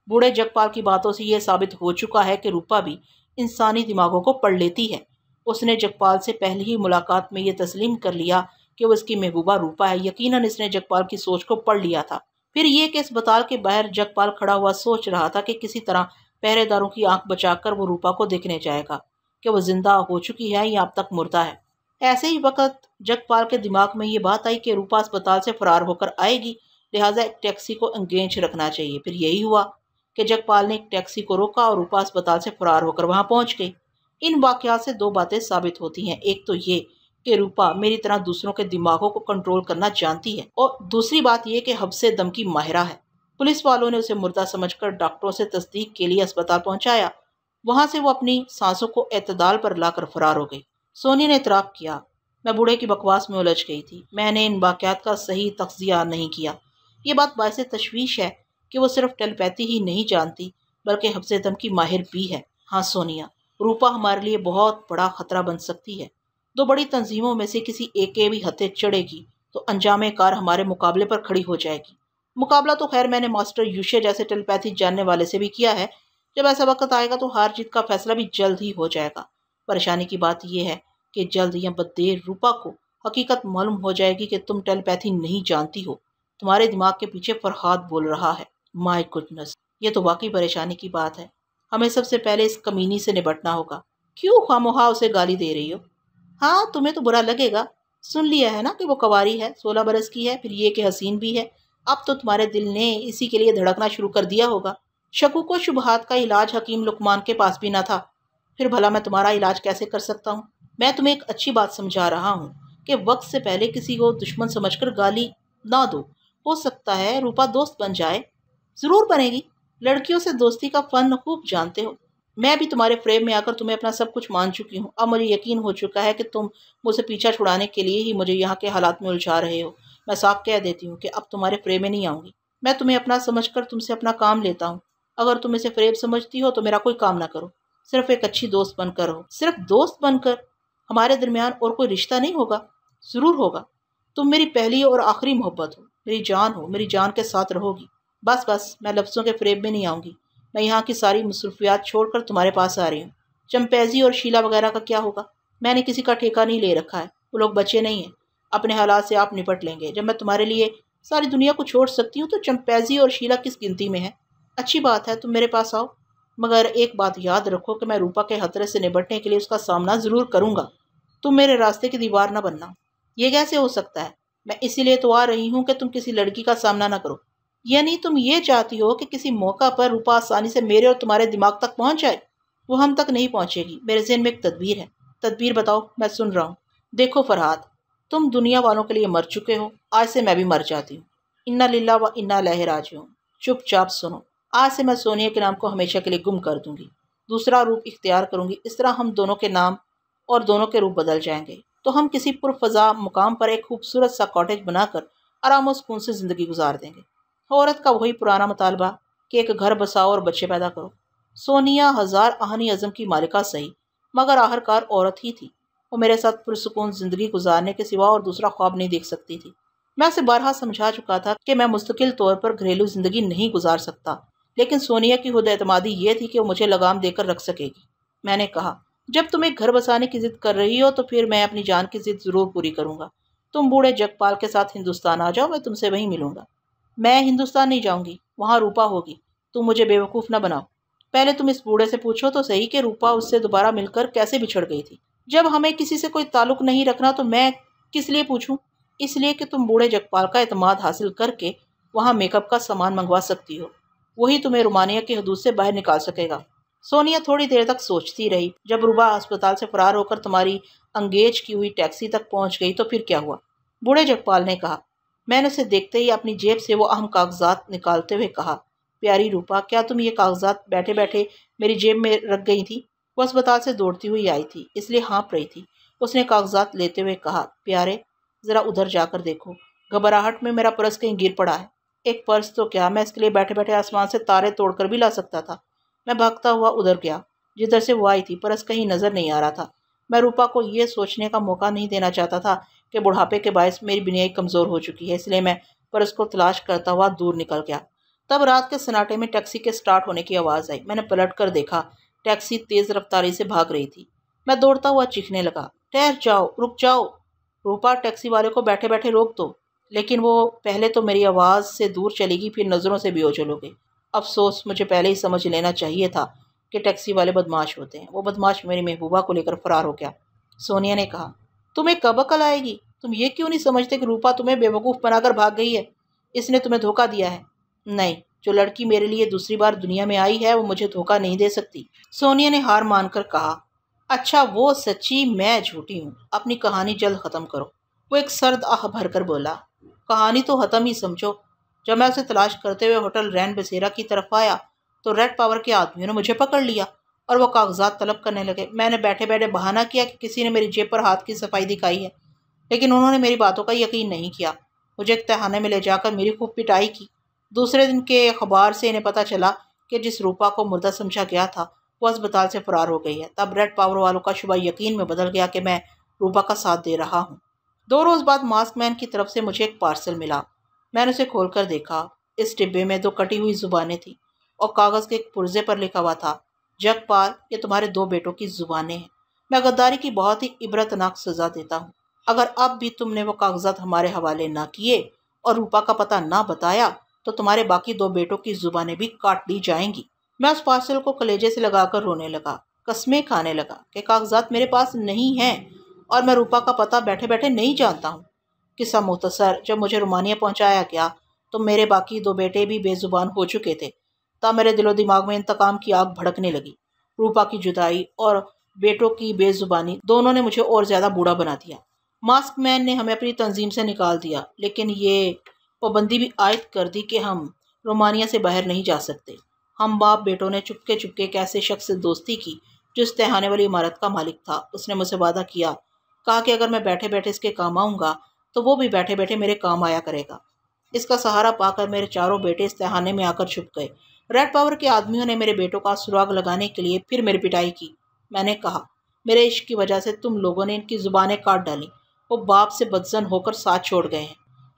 बूढ़े जगपाल की बातों से यह साबित हो चुका है कि रूपा भी इंसानी दिमागों को पढ़ लेती है उसने जगपाल से पहले ही मुलाकात में यह तस्लीम कर लिया कि वो इसकी महबूबा रूपा है यकीनन इसने जगपाल की सोच को पढ़ लिया था फिर ये कि अस्पताल के बाहर जगपाल खड़ा हुआ सोच रहा था कि किसी तरह पहरेदारों की आंख बचाकर वो रूपा को देखने जाएगा कि वो जिंदा हो चुकी है या अब तक मुर्दा है ऐसे ही वक्त जगपाल के दिमाग में ये बात आई कि रूपा अस्पताल से फरार होकर आएगी लिहाजा एक टैक्सी को एंगेज रखना चाहिए फिर यही हुआ कि जगपाल ने एक टैक्सी को रोका और रूपा अस्पताल से फरार होकर वहाँ पहुँच गई इन वाक्यात से दो बातें साबित होती हैं एक तो ये के रूपा मेरी तरह दूसरों के दिमागों को कंट्रोल करना जानती है और दूसरी बात यह कि हबसे दम की माहिरा है पुलिस वालों ने उसे मुर्दा समझकर डॉक्टरों से तस्दीक के लिए अस्पताल पहुंचाया वहां से वो अपनी सांसों को अतदाल पर लाकर फरार हो गई सोनी ने इतराक किया मैं बूढ़े की बकवास में उलझ गई थी मैंने इन वाक्यात का सही तख्जिया नहीं किया ये बात बायस तशवीश है कि वो सिर्फ टेलपैथी ही नहीं जानती बल्कि हफ्से दम की माहिर भी है हाँ सोनिया रूपा हमारे लिए बहुत बड़ा ख़तरा बन सकती है दो तो बड़ी तंजीमों में से किसी एक के भी हथे चढ़ेगी तो अंजाम कार हमारे मुकाबले पर खड़ी हो जाएगी मुकाबला तो खैर मैंने मास्टर यूशे जैसे टेलीपैथी जानने वाले से भी किया है जब ऐसा वक्त आएगा तो हार जीत का फैसला भी जल्द ही हो जाएगा परेशानी की बात यह है कि जल्द या बदेर रूपा को हकीकत मालूम हो जाएगी कि तुम टेलीपैथी नहीं जानती हो तुम्हारे दिमाग के पीछे फरहाद बोल रहा है माई गुडनेस ये तो वाकई परेशानी की बात है हमें सबसे पहले इस कमीनी से निबटना होगा क्यों खामोहा उसे गाली दे रही हो हाँ तुम्हें तो बुरा लगेगा सुन लिया है ना कि वो कवारी है सोलह बरस की है फिर ये कि हसीन भी है अब तो तुम्हारे दिल ने इसी के लिए धड़कना शुरू कर दिया होगा शकू को शुभहात का इलाज हकीम लुकमान के पास भी ना था फिर भला मैं तुम्हारा इलाज कैसे कर सकता हूँ मैं तुम्हें एक अच्छी बात समझा रहा हूँ कि वक्त से पहले किसी को दुश्मन समझकर गाली ना दो हो सकता है रूपा दोस्त बन जाए ज़रूर बनेगी लड़कियों से दोस्ती का फ़न खूब जानते हो मैं भी तुम्हारे फ्रेम में आकर तुम्हें अपना सब कुछ मान चुकी हूँ अब मुझे यकीन हो चुका है कि तुम मुझे पीछा छुड़ाने के लिए ही मुझे यहाँ के हालात में उलझा रहे हो मैं साफ कह देती हूँ कि अब तुम्हारे फ्रेम में नहीं आऊँगी मैं तुम्हें अपना समझ कर तुमसे अपना काम लेता हूँ अगर तुम इसे फ्रेम समझती हो तो मेरा कोई काम ना करो सिर्फ एक अच्छी दोस्त बनकर रहो सिर्फ दोस्त बनकर हमारे दरमियान और कोई रिश्ता नहीं होगा ज़रूर होगा तुम मेरी पहली और आखिरी मोहब्बत हो मेरी जान हो मेरी जान के साथ रहोगी बस बस मैं लफ्ज़ों के फ्रेम में नहीं आऊँगी मैं यहाँ की सारी मसरूफियात छोड़कर तुम्हारे पास आ रही हूँ चम्पैजी और शीला वगैरह का क्या होगा मैंने किसी का ठेका नहीं ले रखा है वो लोग बचे नहीं हैं अपने हालात से आप निपट लेंगे जब मैं तुम्हारे लिए सारी दुनिया को छोड़ सकती हूँ तो चम्पैजी और शीला किस गिनती में है अच्छी बात है तुम मेरे पास आओ मगर एक बात याद रखो कि मैं रूपा के खतरे से निपटने के लिए उसका सामना ज़रूर करूँगा तुम मेरे रास्ते की दीवार ना बनना ये कैसे हो सकता है मैं इसीलिए तो आ रही हूँ कि तुम किसी लड़की का सामना ना करो यानी तुम ये चाहती हो कि किसी मौका पर रूपा आसानी से मेरे और तुम्हारे दिमाग तक पहुंच जाए वो हम तक नहीं पहुंचेगी मेरे जहन में एक तदबीर है तदबीर बताओ मैं सुन रहा हूँ देखो फरहाद तुम दुनिया वालों के लिए मर चुके हो आज से मैं भी मर जाती हूँ इन्ना लीला व इन्ना लहराज हूँ चुपचाप सुनो आज से मैं सोनिया के नाम को हमेशा के लिए गुम कर दूँगी दूसरा रूप इख्तियार करूंगी इस तरह हम दोनों के नाम और दोनों के रूप बदल जाएंगे तो हम किसी पुरफजा मुकाम पर एक खूबसूरत सा कॉटेज बनाकर आराम और सुकून से ज़िंदगी गुजार देंगे औरत का वही पुराना मुतालबा कि एक घर बसाओ और बच्चे पैदा करो सोनिया हज़ार आहनी अज़म की मालिका सही मगर आखिरकार औरत ही थी वो मेरे साथ पुरसकून ज़िंदगी गुजारने के सिवा और दूसरा ख्वाब नहीं देख सकती थी मैं उसे बारहा समझा चुका था कि मैं मुस्तकिल तौर पर घरेलू ज़िंदगी नहीं गुजार सकता लेकिन सोनिया की खुद अतमादी ये थी कि वो मुझे लगाम देकर रख सकेगी मैंने कहा जब तुम एक घर बसाने की ज़िद कर रही हो तो फिर मैं अपनी जान की ज़िद ज़रूर पूरी करूँगा तुम बूढ़े जगपाल के साथ हिंदुस्तान आ जाओ मैं तुमसे वहीं मिलूँगा मैं हिंदुस्तान नहीं जाऊँगी वहाँ रूपा होगी तुम मुझे बेवकूफ़ ना बनाओ पहले तुम इस बूढ़े से पूछो तो सही कि रूपा उससे दोबारा मिलकर कैसे बिछड़ गई थी जब हमें किसी से कोई ताल्लुक नहीं रखना तो मैं किस लिए पूछूँ इसलिए कि तुम बूढ़े जगपाल का अतमाद हासिल करके वहाँ मेकअप का सामान मंगवा सकती हो वही तुम्हें रोमानिया की हदूद से बाहर निकाल सकेगा सोनिया थोड़ी देर तक सोचती रही जब रूबा अस्पताल से फरार होकर तुम्हारी अंगेज की हुई टैक्सी तक पहुंच गई तो फिर क्या हुआ बूढ़े जगपाल ने कहा मैंने उसे देखते ही अपनी जेब से वो अहम कागजात निकालते हुए कहा प्यारी रूपा क्या तुम ये कागजात बैठे बैठे मेरी जेब में रख गई थी वो अस्पताल से दौड़ती हुई आई थी इसलिए हाँप रही थी उसने कागजात लेते हुए कहा प्यारे ज़रा उधर जाकर देखो घबराहट में मेरा पर्स कहीं गिर पड़ा है एक पर्स तो क्या मैं इसके लिए बैठे बैठे आसमान से तारे तोड़कर भी ला सकता था मैं भागता हुआ उधर गया जिधर से वो आई थी पर्स कहीं नज़र नहीं आ रहा था मैं रूपा को यह सोचने का मौका नहीं देना चाहता था के बुढ़ापे के बायस मेरी बुनियाई कमज़ोर हो चुकी है इसलिए मैं पर्स को तलाश करता हुआ दूर निकल गया तब रात के सन्नाटे में टैक्सी के स्टार्ट होने की आवाज़ आई मैंने पलट कर देखा टैक्सी तेज़ रफ्तारी से भाग रही थी मैं दौड़ता हुआ चीखने लगा ठहर जाओ रुक जाओ रूपा टैक्सी वाले को बैठे बैठे रोक दो लेकिन वो पहले तो मेरी आवाज़ से दूर चलेगी फिर नज़रों से भी हो लोगे अफसोस मुझे पहले ही समझ लेना चाहिए था कि टैक्सी वाले बदमाश होते हैं वो बदमाश मेरी महबूबा को लेकर फ़रार हो गया सोनिया ने कहा तुम्हें कब अकल आएगी तुम ये क्यों नहीं समझते कि रूपा तुम्हें बेवकूफ़ बनाकर भाग गई है इसने तुम्हें धोखा दिया है नहीं जो लड़की मेरे लिए दूसरी बार दुनिया में आई है वो मुझे धोखा नहीं दे सकती सोनिया ने हार मानकर कहा अच्छा वो सच्ची मैं झूठी हूँ अपनी कहानी जल्द ख़त्म करो वो एक सर्द आह भर कर बोला कहानी तो ख़त्म ही समझो जब मैं उसे तलाश करते हुए होटल रैन बसेरा की तरफ आया तो रेड पावर के आदमियों ने मुझे पकड़ लिया और वह कागजात तलब करने लगे मैंने बैठे बैठे बहाना किया कि किसी ने मेरी जेब पर हाथ की सफाई दिखाई है लेकिन उन्होंने मेरी बातों का यकीन नहीं किया मुझे एक तहाने में ले जाकर मेरी खूब पिटाई की दूसरे दिन के अखबार से इन्हें पता चला कि जिस रूपा को मुर्दा समझा गया था वो अस्पताल से फरार हो गई है तब रेड पावर वालों का शुबा यकीन में बदल गया कि मैं रूपा का साथ दे रहा हूँ दो रोज़ बाद मास्क मैन की तरफ से मुझे एक पार्सल मिला मैंने उसे खोल कर देखा इस डिब्बे में दो कटी हुई जुबानें थी और कागज़ के एक पुर्जे पर लिखा हुआ था जगपाल ये तुम्हारे दो बेटों की जुबानें हैं मैं गद्दारी की बहुत ही इबरतनाक सज़ा देता हूँ अगर अब भी तुमने वो कागजात हमारे हवाले ना किए और रूपा का पता ना बताया तो तुम्हारे बाकी दो बेटों की जुबानें भी काट ली जाएंगी मैं उस पार्सल को कलेजे से लगाकर रोने लगा कस्में खाने लगा कि कागजात मेरे पास नहीं हैं और मैं रूपा का पता बैठे बैठे नहीं जानता हूँ किस्सा मुख्तसर जब मुझे रोमानिया पहुँचाया गया तो मेरे बाकी दो बेटे भी बेजुबान हो चुके थे तब मेरे दिलो दिमाग में इंतकाम की आग भड़कने लगी रूपा की जुदाई और बेटों की बेजुबानी दोनों ने मुझे और ज़्यादा बूढ़ा बना दिया मास्क मैन ने हमें अपनी तंजीम से निकाल दिया लेकिन ये पाबंदी भी आयद कर दी कि हम रोमानिया से बाहर नहीं जा सकते हम बाप बेटों ने चुपके चुपके एक ऐसे शख्स से दोस्ती की जो इस तहाने वाली इमारत का मालिक था उसने मुझसे वादा किया कहा कि अगर मैं बैठे बैठे इसके काम आऊँगा तो वो भी बैठे बैठे मेरे काम आया करेगा इसका सहारा पाकर मेरे चारों बेटे इस तहाने में आकर छुप गए रेड पावर के आदमियों ने मेरे बेटों का सुराग लगाने के लिए फिर मेरी पिटाई की मैंने कहा मेरे इश्क की वजह से तुम लोगों ने इनकी ज़ुबानें काट डाली वो बाप से बदजन होकर साथ छोड़ गए हैं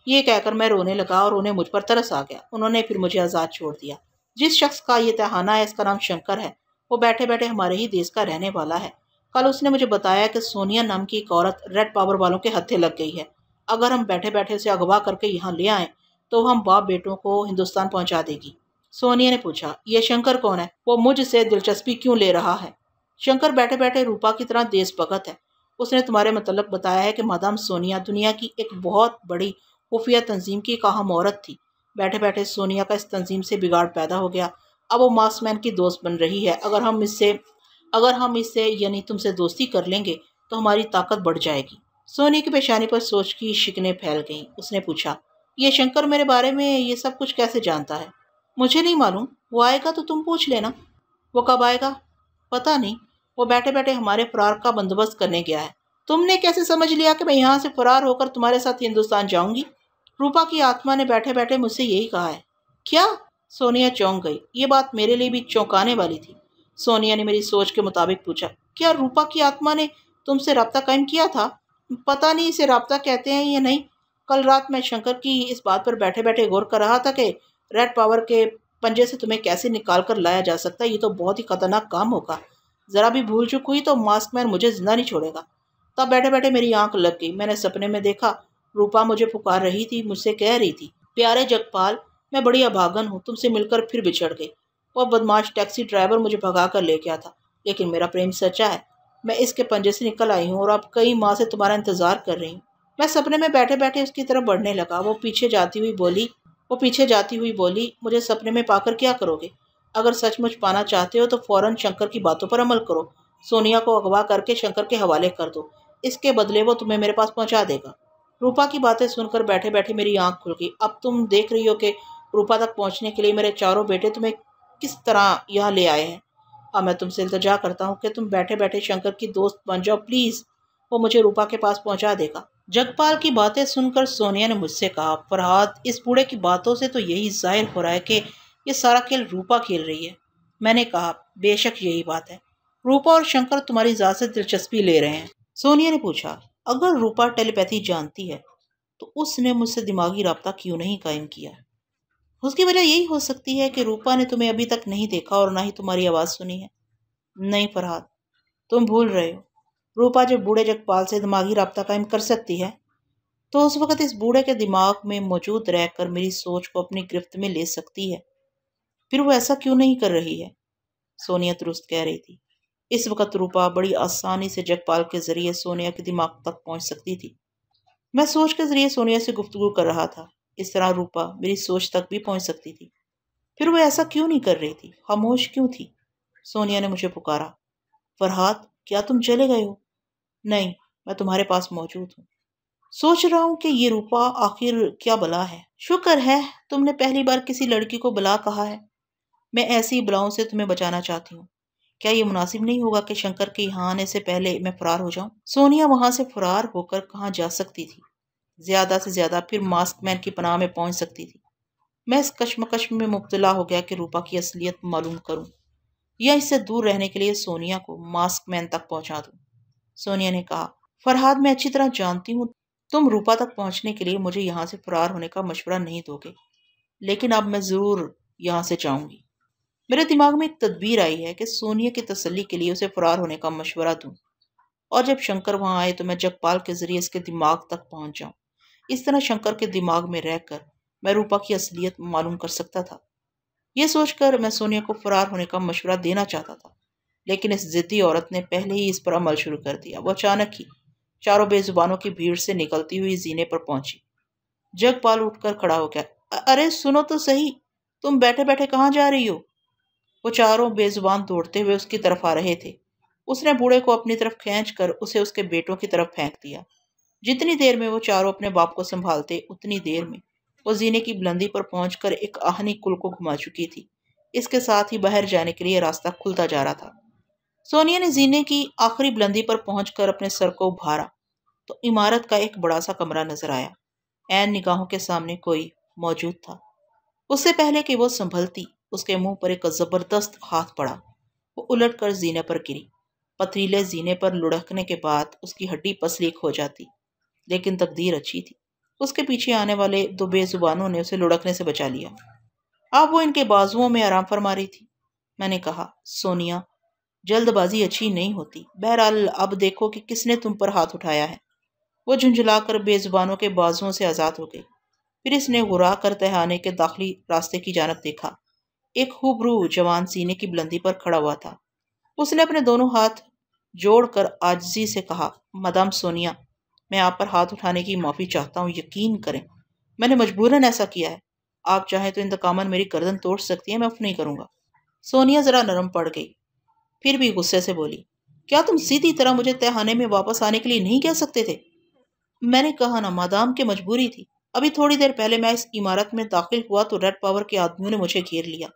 ये कहकर मैं रोने लगा और उन्हें मुझ पर तरस आ गया उन्होंने फिर मुझे आज़ाद छोड़ दिया जिस शख्स का ये तहाना है इसका नाम शंकर है वो बैठे बैठे हमारे ही देश का रहने वाला है कल उसने मुझे बताया कि सोनिया नाम की एक औरत रेड पावर वालों के हत्थे लग गई है अगर हम बैठे बैठे उसे अगवा करके यहाँ ले आएँ तो हम बाप बेटों को हिंदुस्तान पहुँचा देगी सोनिया ने पूछा यह शंकर कौन है वो मुझसे दिलचस्पी क्यों ले रहा है शंकर बैठे बैठे रूपा की तरह देशभगत है उसने तुम्हारे मतलब बताया है कि मादाम सोनिया दुनिया की एक बहुत बड़ी खुफिया तंजीम की अहम औरत थी बैठे बैठे सोनिया का इस तंजीम से बिगाड़ पैदा हो गया अब वो मार्क्समैन की दोस्त बन रही है अगर हम इससे अगर हम इससे यानी तुमसे दोस्ती कर लेंगे तो हमारी ताकत बढ़ जाएगी सोनिया की पेशानी पर सोच की शिकने फैल गईं उसने पूछा ये शंकर मेरे बारे में ये सब कुछ कैसे जानता है मुझे नहीं मालूम वो आएगा तो तुम पूछ लेना वो कब आएगा पता नहीं वो बैठे बैठे हमारे फरार का बंदोबस्त करने गया है तुमने कैसे समझ लिया कि मैं यहाँ से फरार होकर तुम्हारे साथ हिंदुस्तान जाऊँगी रूपा की आत्मा ने बैठे बैठे मुझसे यही कहा है क्या सोनिया चौंक गई ये बात मेरे लिए भी चौंकाने वाली थी सोनिया ने मेरी सोच के मुताबिक पूछा क्या रूपा की आत्मा ने तुमसे रबता कायम किया था पता नहीं इसे रबता कहते हैं या नहीं कल रात मैं शंकर की इस बात पर बैठे बैठे गौर कर रहा था कि रेड पावर के पंजे से तुम्हें कैसे निकाल कर लाया जा सकता है ये तो बहुत ही खतरनाक काम होगा ज़रा भी भूल चुक हुई तो मास्क मैन मुझे जिंदा नहीं छोड़ेगा तब बैठे बैठे मेरी आंख लग गई मैंने सपने में देखा रूपा मुझे पुकार रही थी मुझसे कह रही थी प्यारे जगपाल मैं बड़ी अभागन हूँ तुमसे मिलकर फिर बिछड़ गई वह बदमाश टैक्सी ड्राइवर मुझे भगा कर ले गया था लेकिन मेरा प्रेम सच्चा है मैं इसके पंजे से निकल आई हूँ और अब कई माह से तुम्हारा इंतज़ार कर रही हूँ मैं सपने में बैठे बैठे उसकी तरफ बढ़ने लगा वो पीछे जाती हुई बोली वो पीछे जाती हुई बोली मुझे सपने में पाकर क्या करोगे अगर सचमुच पाना चाहते हो तो फ़ौरन शंकर की बातों पर अमल करो सोनिया को अगवा करके शंकर के हवाले कर दो इसके बदले वो तुम्हें मेरे पास पहुंचा देगा रूपा की बातें सुनकर बैठे बैठे मेरी आंख खुल गई अब तुम देख रही हो कि रूपा तक पहुंचने के लिए मेरे चारों बेटे तुम्हें किस तरह यहाँ ले आए हैं अब मैं तुमसे इल्तजा करता हूँ कि तुम बैठे बैठे शंकर की दोस्त बन जाओ प्लीज़ वो मुझे रूपा के पास पहुँचा देगा जगपाल की बातें सुनकर सोनिया ने मुझसे कहा फरहाद इस बूढ़े की बातों से तो यही जाहिर हो रहा है कि ये सारा खेल रूपा खेल रही है मैंने कहा बेशक यही बात है रूपा और शंकर तुम्हारी ज़्यादा से दिलचस्पी ले रहे हैं सोनिया ने पूछा अगर रूपा टेलीपैथी जानती है तो उसने मुझसे दिमागी रबता क्यों नहीं कायम किया उसकी वजह यही हो सकती है कि रूपा ने तुम्हें अभी तक नहीं देखा और ना ही तुम्हारी आवाज़ सुनी है नहीं फरहाद तुम भूल रहे हो रूपा जब बूढ़े जगपाल से दिमागी रबता कायम कर सकती है तो उस वक़्त इस बूढ़े के दिमाग में मौजूद रहकर मेरी सोच को अपनी गिरफ्त में ले सकती है फिर वो ऐसा क्यों नहीं कर रही है सोनिया दुरुस्त कह रही थी इस वक्त रूपा बड़ी आसानी से जगपाल के ज़रिए सोनिया के दिमाग तक पहुंच सकती थी मैं सोच के ज़रिए सोनिया से गुफ्तगु कर रहा था इस तरह रूपा मेरी सोच तक भी पहुंच सकती थी फिर वो ऐसा क्यों नहीं कर रही थी खामोश क्यों थी सोनिया ने मुझे पुकारा फरहाद क्या तुम चले गए हो नहीं मैं तुम्हारे पास मौजूद हूँ सोच रहा हूँ कि ये रूपा आखिर क्या बला है शुक्र है तुमने पहली बार किसी लड़की को बला कहा है मैं ऐसी बलाओं से तुम्हें बचाना चाहती हूँ क्या ये मुनासिब नहीं होगा कि शंकर के यहाँ आने से पहले मैं फ़रार हो जाऊँ सोनिया वहाँ से फ़रार होकर कहाँ जा सकती थी ज़्यादा से ज़्यादा फिर मास्क मैन की पनाह में पहुँच सकती थी मैं इस कश्मकश में मुबतला हो गया कि रूपा की असलियत मालूम करूँ या इससे दूर रहने के लिए सोनिया को मास्क मैन तक पहुँचा दूँ सोनिया ने कहा फरहाद मैं अच्छी तरह जानती हूँ तुम रूपा तक पहुँचने के लिए मुझे यहाँ से फरार होने का मशवरा नहीं दोगे लेकिन अब मैं ज़रूर यहाँ से जाऊँगी मेरे दिमाग में एक तदबीर आई है कि सोनिया की तसली के लिए उसे फरार होने का मशवरा दूँ और जब शंकर वहाँ आए तो मैं जगपाल के ज़रिए इसके दिमाग तक पहुँच जाऊँ इस तरह शंकर के दिमाग में रहकर मैं रूपा की असलियत मालूम कर सकता था ये सोचकर मैं सोनिया को फरार होने का मशवरा देना चाहता था लेकिन इस ज़िद्दी औरत ने पहले ही इस पर अमल शुरू कर दिया वह अचानक ही चारों बेजुबानों की भीड़ से निकलती हुई जीने पर पहुंची जगपाल उठकर खड़ा हो गया अरे सुनो तो सही तुम बैठे बैठे कहाँ जा रही हो वो चारों बेजुबान दौड़ते हुए उसकी तरफ आ रहे थे उसने बूढ़े को अपनी तरफ खींच कर उसे उसके बेटों की तरफ फेंक दिया जितनी देर में वो चारों अपने बाप को संभालते उतनी देर में वो जीने की बुलंदी पर पहुंचकर एक आहनी कुल को घुमा चुकी थी इसके साथ ही बाहर जाने के लिए रास्ता खुलता जा रहा था सोनिया ने जीने की आखिरी बुलंदी पर पहुंचकर अपने सर को उभारा तो इमारत का एक बड़ा सा कमरा नजर आया ऐन निगाहों के सामने कोई मौजूद था उससे पहले कि वो संभलती उसके मुंह पर एक ज़बरदस्त हाथ पड़ा वो उलट कर जीने पर गिरी पथरीले जीने पर लुढ़कने के बाद उसकी हड्डी पसलीक हो जाती लेकिन तकदीर अच्छी थी उसके पीछे आने वाले दो बेजुबानों ने उसे लुढ़कने से बचा लिया अब वो इनके बाजुओं में आराम फरमा रही थी मैंने कहा सोनिया जल्दबाजी अच्छी नहीं होती बहरहाल अब देखो कि किसने तुम पर हाथ उठाया है वह झुंझुलाकर बेजुबानों के बाजुओं से आज़ाद हो गई फिर इसने घुरा कर तहाने के दाखिली रास्ते की जानब देखा एक खूबरू जवान सीने की बुलंदी पर खड़ा हुआ था उसने अपने दोनों हाथ जोड़ कर आजजी से कहा मदाम सोनिया मैं आप पर हाथ उठाने की माफ़ी चाहता हूँ यकीन करें मैंने मजबूरन ऐसा किया है आप चाहें तो इंतकामन मेरी गर्दन तोड़ सकती है मैं उफ नहीं करूँगा सोनिया ज़रा नरम पड़ गई फिर भी गुस्से से बोली क्या तुम सीधी तरह मुझे तहखाने में वापस आने के लिए नहीं कह सकते थे मैंने कहा ना मादाम की मजबूरी थी अभी थोड़ी देर पहले मैं इस इमारत में दाखिल हुआ तो रेड पावर के आदमियों ने मुझे घेर लिया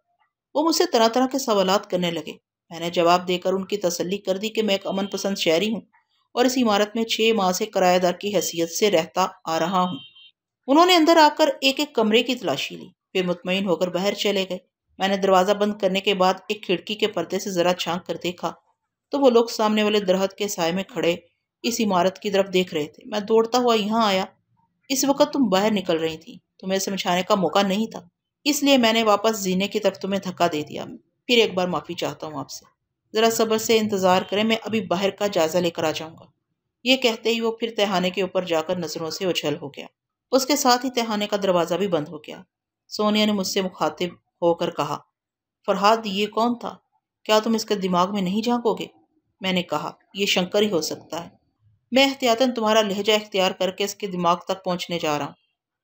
वो मुझसे तरह तरह के सवाल करने लगे मैंने जवाब देकर उनकी तसल्ली कर दी कि मैं एक अमन पसंद शहरी हूँ और इस इमारत में छः माह से किराएदार की हैसियत से रहता आ रहा हूँ उन्होंने अंदर आकर एक एक कमरे की तलाशी ली फिर मुतमिन होकर बाहर चले गए मैंने दरवाज़ा बंद करने के बाद एक खिड़की के पर्दे से ज़रा छाँक कर देखा तो वो लोग सामने वाले दरहत के साय में खड़े इस इमारत की तरफ देख रहे थे मैं दौड़ता हुआ यहाँ आया इस वक्त तुम बाहर निकल रही थी तुम्हें समझाने का मौका नहीं था इसलिए मैंने वापस जीने की तरफ तुम्हें धक्का दे दिया फिर एक बार माफ़ी चाहता हूँ आपसे ज़रा सब्र से इंतज़ार करें मैं अभी बाहर का जायज़ा लेकर आ जाऊँगा ये कहते ही वो फिर तहाने के ऊपर जाकर नज़रों से उछल हो गया उसके साथ ही तहाने का दरवाज़ा भी बंद हो गया सोनिया ने मुझसे मुखातिब होकर कहा फरहाद ये कौन था क्या तुम इसके दिमाग में नहीं झांकोगे मैंने कहा यह शंकर ही हो सकता है मैं एहतियातन तुम्हारा लहजा इख्तियार करके इसके दिमाग तक पहुंचने जा रहा हूँ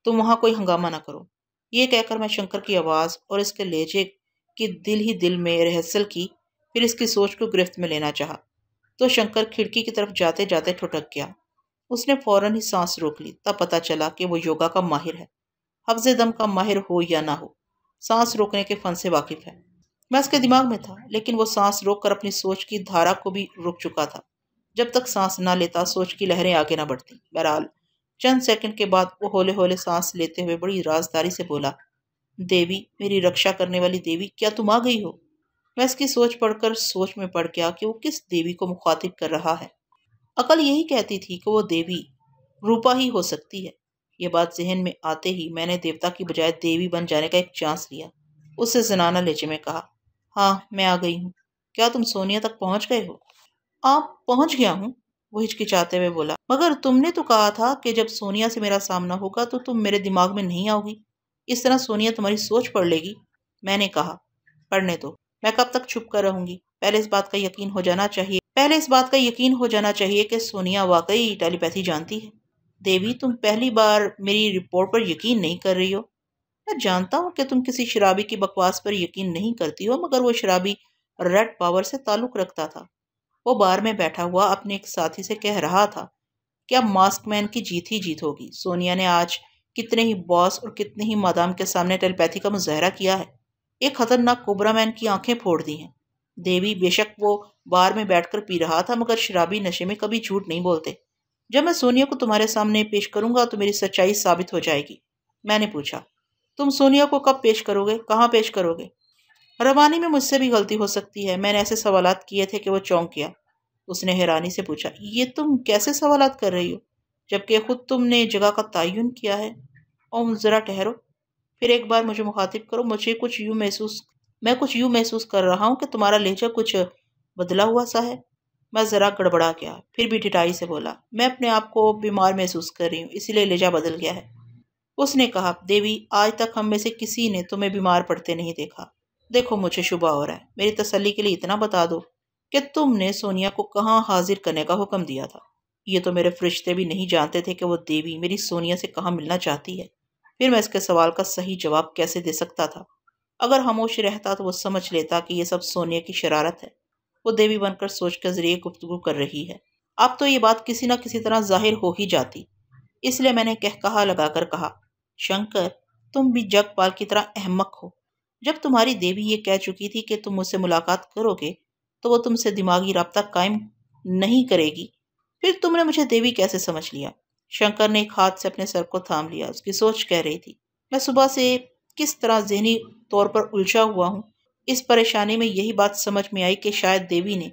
तुम वहाँ कोई हंगामा ना करो ये कहकर मैं शंकर की आवाज़ और इसके लहजे की दिल ही दिल में रहसल की फिर इसकी सोच को गिरफ्त में लेना चाहा तो शंकर खिड़की की तरफ जाते जाते ठुटक गया उसने फौरन ही सांस रोक ली तब पता चला कि वो योगा का माहिर है हफ्ज दम का माहिर हो या ना हो सांस रोकने के फन से वाकिफ है मैं उसके दिमाग में था लेकिन वो सांस रोक कर अपनी सोच की धारा को भी रोक चुका था जब तक सांस ना लेता सोच की लहरें आगे ना बढ़ती बहरहाल चंद सेकंड के बाद वो होले होले सांस लेते हुए बड़ी राजदारी से बोला देवी मेरी रक्षा करने वाली देवी क्या तुम आ गई हो मैं इसकी सोच पढ़कर सोच में पड़ गया कि वो किस देवी को मुखातिब कर रहा है अकल यही कहती थी कि वो देवी रूपा ही हो सकती है ये बात जहन में आते ही मैंने देवता की बजाय देवी बन जाने का एक चांस लिया उससे जनाना लेचे में कहा हाँ मैं आ गई हूँ क्या तुम सोनिया तक पहुँच गए हो आप पहुँच गया हूँ वो हिचकिचाते हुए बोला मगर तुमने तो कहा था कि जब सोनिया से मेरा सामना होगा तो तुम मेरे दिमाग में नहीं आओगी इस तरह सोनिया तुम्हारी सोच पढ़ लेगी मैंने कहा पढ़ने दो मैं कब तक छुप कर रहूंगी पहले इस बात का यकीन हो जाना चाहिए पहले इस बात का यकीन हो जाना चाहिए कि सोनिया वाकई टेलीपैथी जानती है देवी तुम पहली बार मेरी रिपोर्ट पर यकीन नहीं कर रही हो मैं जानता हूँ कि तुम किसी शराबी की बकवास पर यकीन नहीं करती हो मगर वो शराबी रेड पावर से ताल्लुक़ रखता था वो बार में बैठा हुआ अपने एक साथी से कह रहा था कि अब मास्क मैन की जीत ही जीत होगी सोनिया ने आज कितने ही बॉस और कितने ही मादाम के सामने टेलीपैथी का मुजाहरा किया है एक खतरनाक कोबरा मैन की आंखें फोड़ दी हैं देवी बेशक वो बार में बैठकर पी रहा था मगर शराबी नशे में कभी झूठ नहीं बोलते जब मैं सोनिया को तुम्हारे सामने पेश करूंगा तो मेरी सच्चाई साबित हो जाएगी मैंने पूछा तुम सोनिया को कब पेश करोगे कहाँ पेश करोगे रवानी में मुझसे भी गलती हो सकती है मैंने ऐसे सवाल किए थे कि वो चौंक गया उसने हैरानी से पूछा ये तुम कैसे सवाल कर रही हो जबकि खुद तुमने जगह का तयन किया है और ज़रा ठहरो फिर एक बार मुझे मुखातिब करो मुझे कुछ यूँ महसूस मैं कुछ यूँ महसूस कर रहा हूँ कि तुम्हारा लहजा कुछ बदला हुआ सा है मैं ज़रा गड़बड़ा गया फिर भी ठिठाई से बोला मैं अपने आप को बीमार महसूस कर रही हूँ इसीलिए लेजा बदल गया है उसने कहा देवी आज तक हम में से किसी ने तुम्हें बीमार पड़ते नहीं देखा देखो मुझे शुभ हो रहा है मेरी तसल्ली के लिए इतना बता दो कि तुमने सोनिया को कहाँ हाजिर करने का हुक्म दिया था ये तो मेरे फरिश्ते भी नहीं जानते थे कि वो देवी मेरी सोनिया से कहाँ मिलना चाहती है फिर मैं इसके सवाल का सही जवाब कैसे दे सकता था अगर खामोश रहता तो वो समझ लेता कि यह सब सोनिया की शरारत है वो देवी बनकर सोच के ज़रिए गुफ्तु कर रही है अब तो ये बात किसी न किसी तरह जाहिर हो ही जाती इसलिए मैंने कह कहा लगाकर कहा शंकर तुम भी जगपाल की तरह अहमक हो जब तुम्हारी देवी ये कह चुकी थी कि तुम मुझसे मुलाकात करोगे तो वो तुमसे दिमागी रबता कायम नहीं करेगी फिर तुमने मुझे देवी कैसे समझ लिया शंकर ने एक हाथ से अपने सर को थाम लिया उसकी सोच कह रही थी मैं सुबह से किस तरह जहनी तौर पर उलझा हुआ हूँ इस परेशानी में यही बात समझ में आई कि शायद देवी ने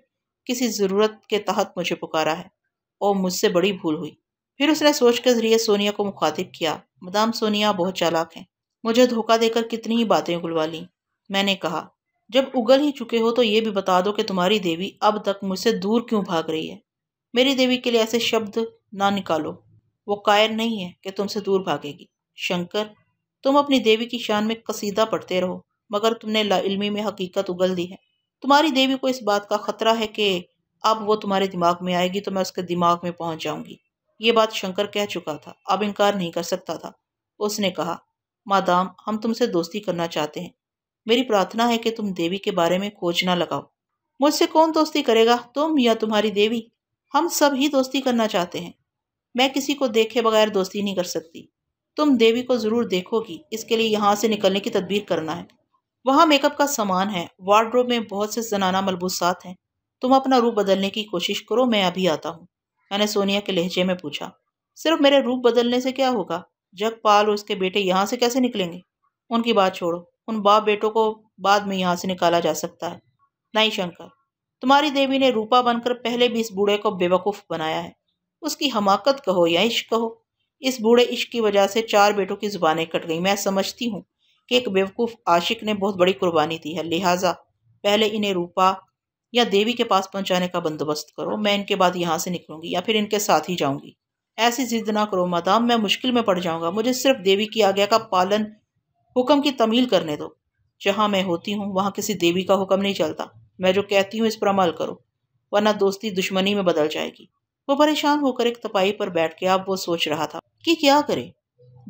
किसी ज़रूरत के तहत मुझे पुकारा है और मुझसे बड़ी भूल हुई फिर उसने सोच के ज़रिए सोनिया को मुखातिब किया मदाम सोनिया बहुत चालाक हैं मुझे धोखा देकर कितनी ही बातें उगलवा लीं मैंने कहा जब उगल ही चुके हो तो ये भी बता दो कि तुम्हारी देवी अब तक मुझसे दूर क्यों भाग रही है मेरी देवी के लिए ऐसे शब्द ना निकालो वो कायर नहीं है कि तुमसे दूर भागेगी शंकर तुम अपनी देवी की शान में कसीदा पढ़ते रहो मगर तुमने लाइलमी में हकीकत उगल दी है तुम्हारी देवी को इस बात का ख़तरा है कि अब वो तुम्हारे दिमाग में आएगी तो मैं उसके दिमाग में पहुंच जाऊंगी ये बात शंकर कह चुका था अब इनकार नहीं कर सकता था उसने कहा मादाम हम तुमसे दोस्ती करना चाहते हैं मेरी प्रार्थना है कि तुम देवी के बारे में खोज ना लगाओ मुझसे कौन दोस्ती करेगा तुम या तुम्हारी देवी हम सब ही दोस्ती करना चाहते हैं मैं किसी को देखे बगैर दोस्ती नहीं कर सकती तुम देवी को ज़रूर देखोगी इसके लिए यहाँ से निकलने की तदबीर करना है वहाँ मेकअप का सामान है वार्ड्रोब में बहुत से जनाना मलबूसात हैं तुम अपना रूप बदलने की कोशिश करो मैं अभी आता हूँ मैंने सोनिया के लहजे में पूछा सिर्फ मेरे रूप बदलने से क्या होगा जगपाल और उसके बेटे यहाँ से कैसे निकलेंगे उनकी बात छोड़ो उन बाप बेटों को बाद में यहाँ से निकाला जा सकता है नहीं शंकर तुम्हारी देवी ने रूपा बनकर पहले भी इस बूढ़े को बेवकूफ़ बनाया है उसकी हमाकत कहो या इश्क कहो इस बूढ़े इश्क की वजह से चार बेटों की जुबानें कट गई मैं समझती हूँ कि एक बेवकूफ़ आशिक ने बहुत बड़ी कुर्बानी दी है लिहाजा पहले इन्हें रूपा या देवी के पास पहुंचाने का बंदोबस्त करो मैं इनके बाद यहाँ से निकलूंगी या फिर इनके साथ ही जाऊंगी ऐसी जिद ना करो मदाम मैं मुश्किल में पड़ जाऊंगा मुझे सिर्फ देवी की आज्ञा का पालन हुक्म की तमील करने दो जहाँ मैं होती हूँ वहाँ किसी देवी का हुक्म नहीं चलता मैं जो कहती हूँ इस पर अमल करो वरना दोस्ती दुश्मनी में बदल जाएगी वो परेशान होकर एक तपाई पर बैठ के अब वो सोच रहा था कि क्या करे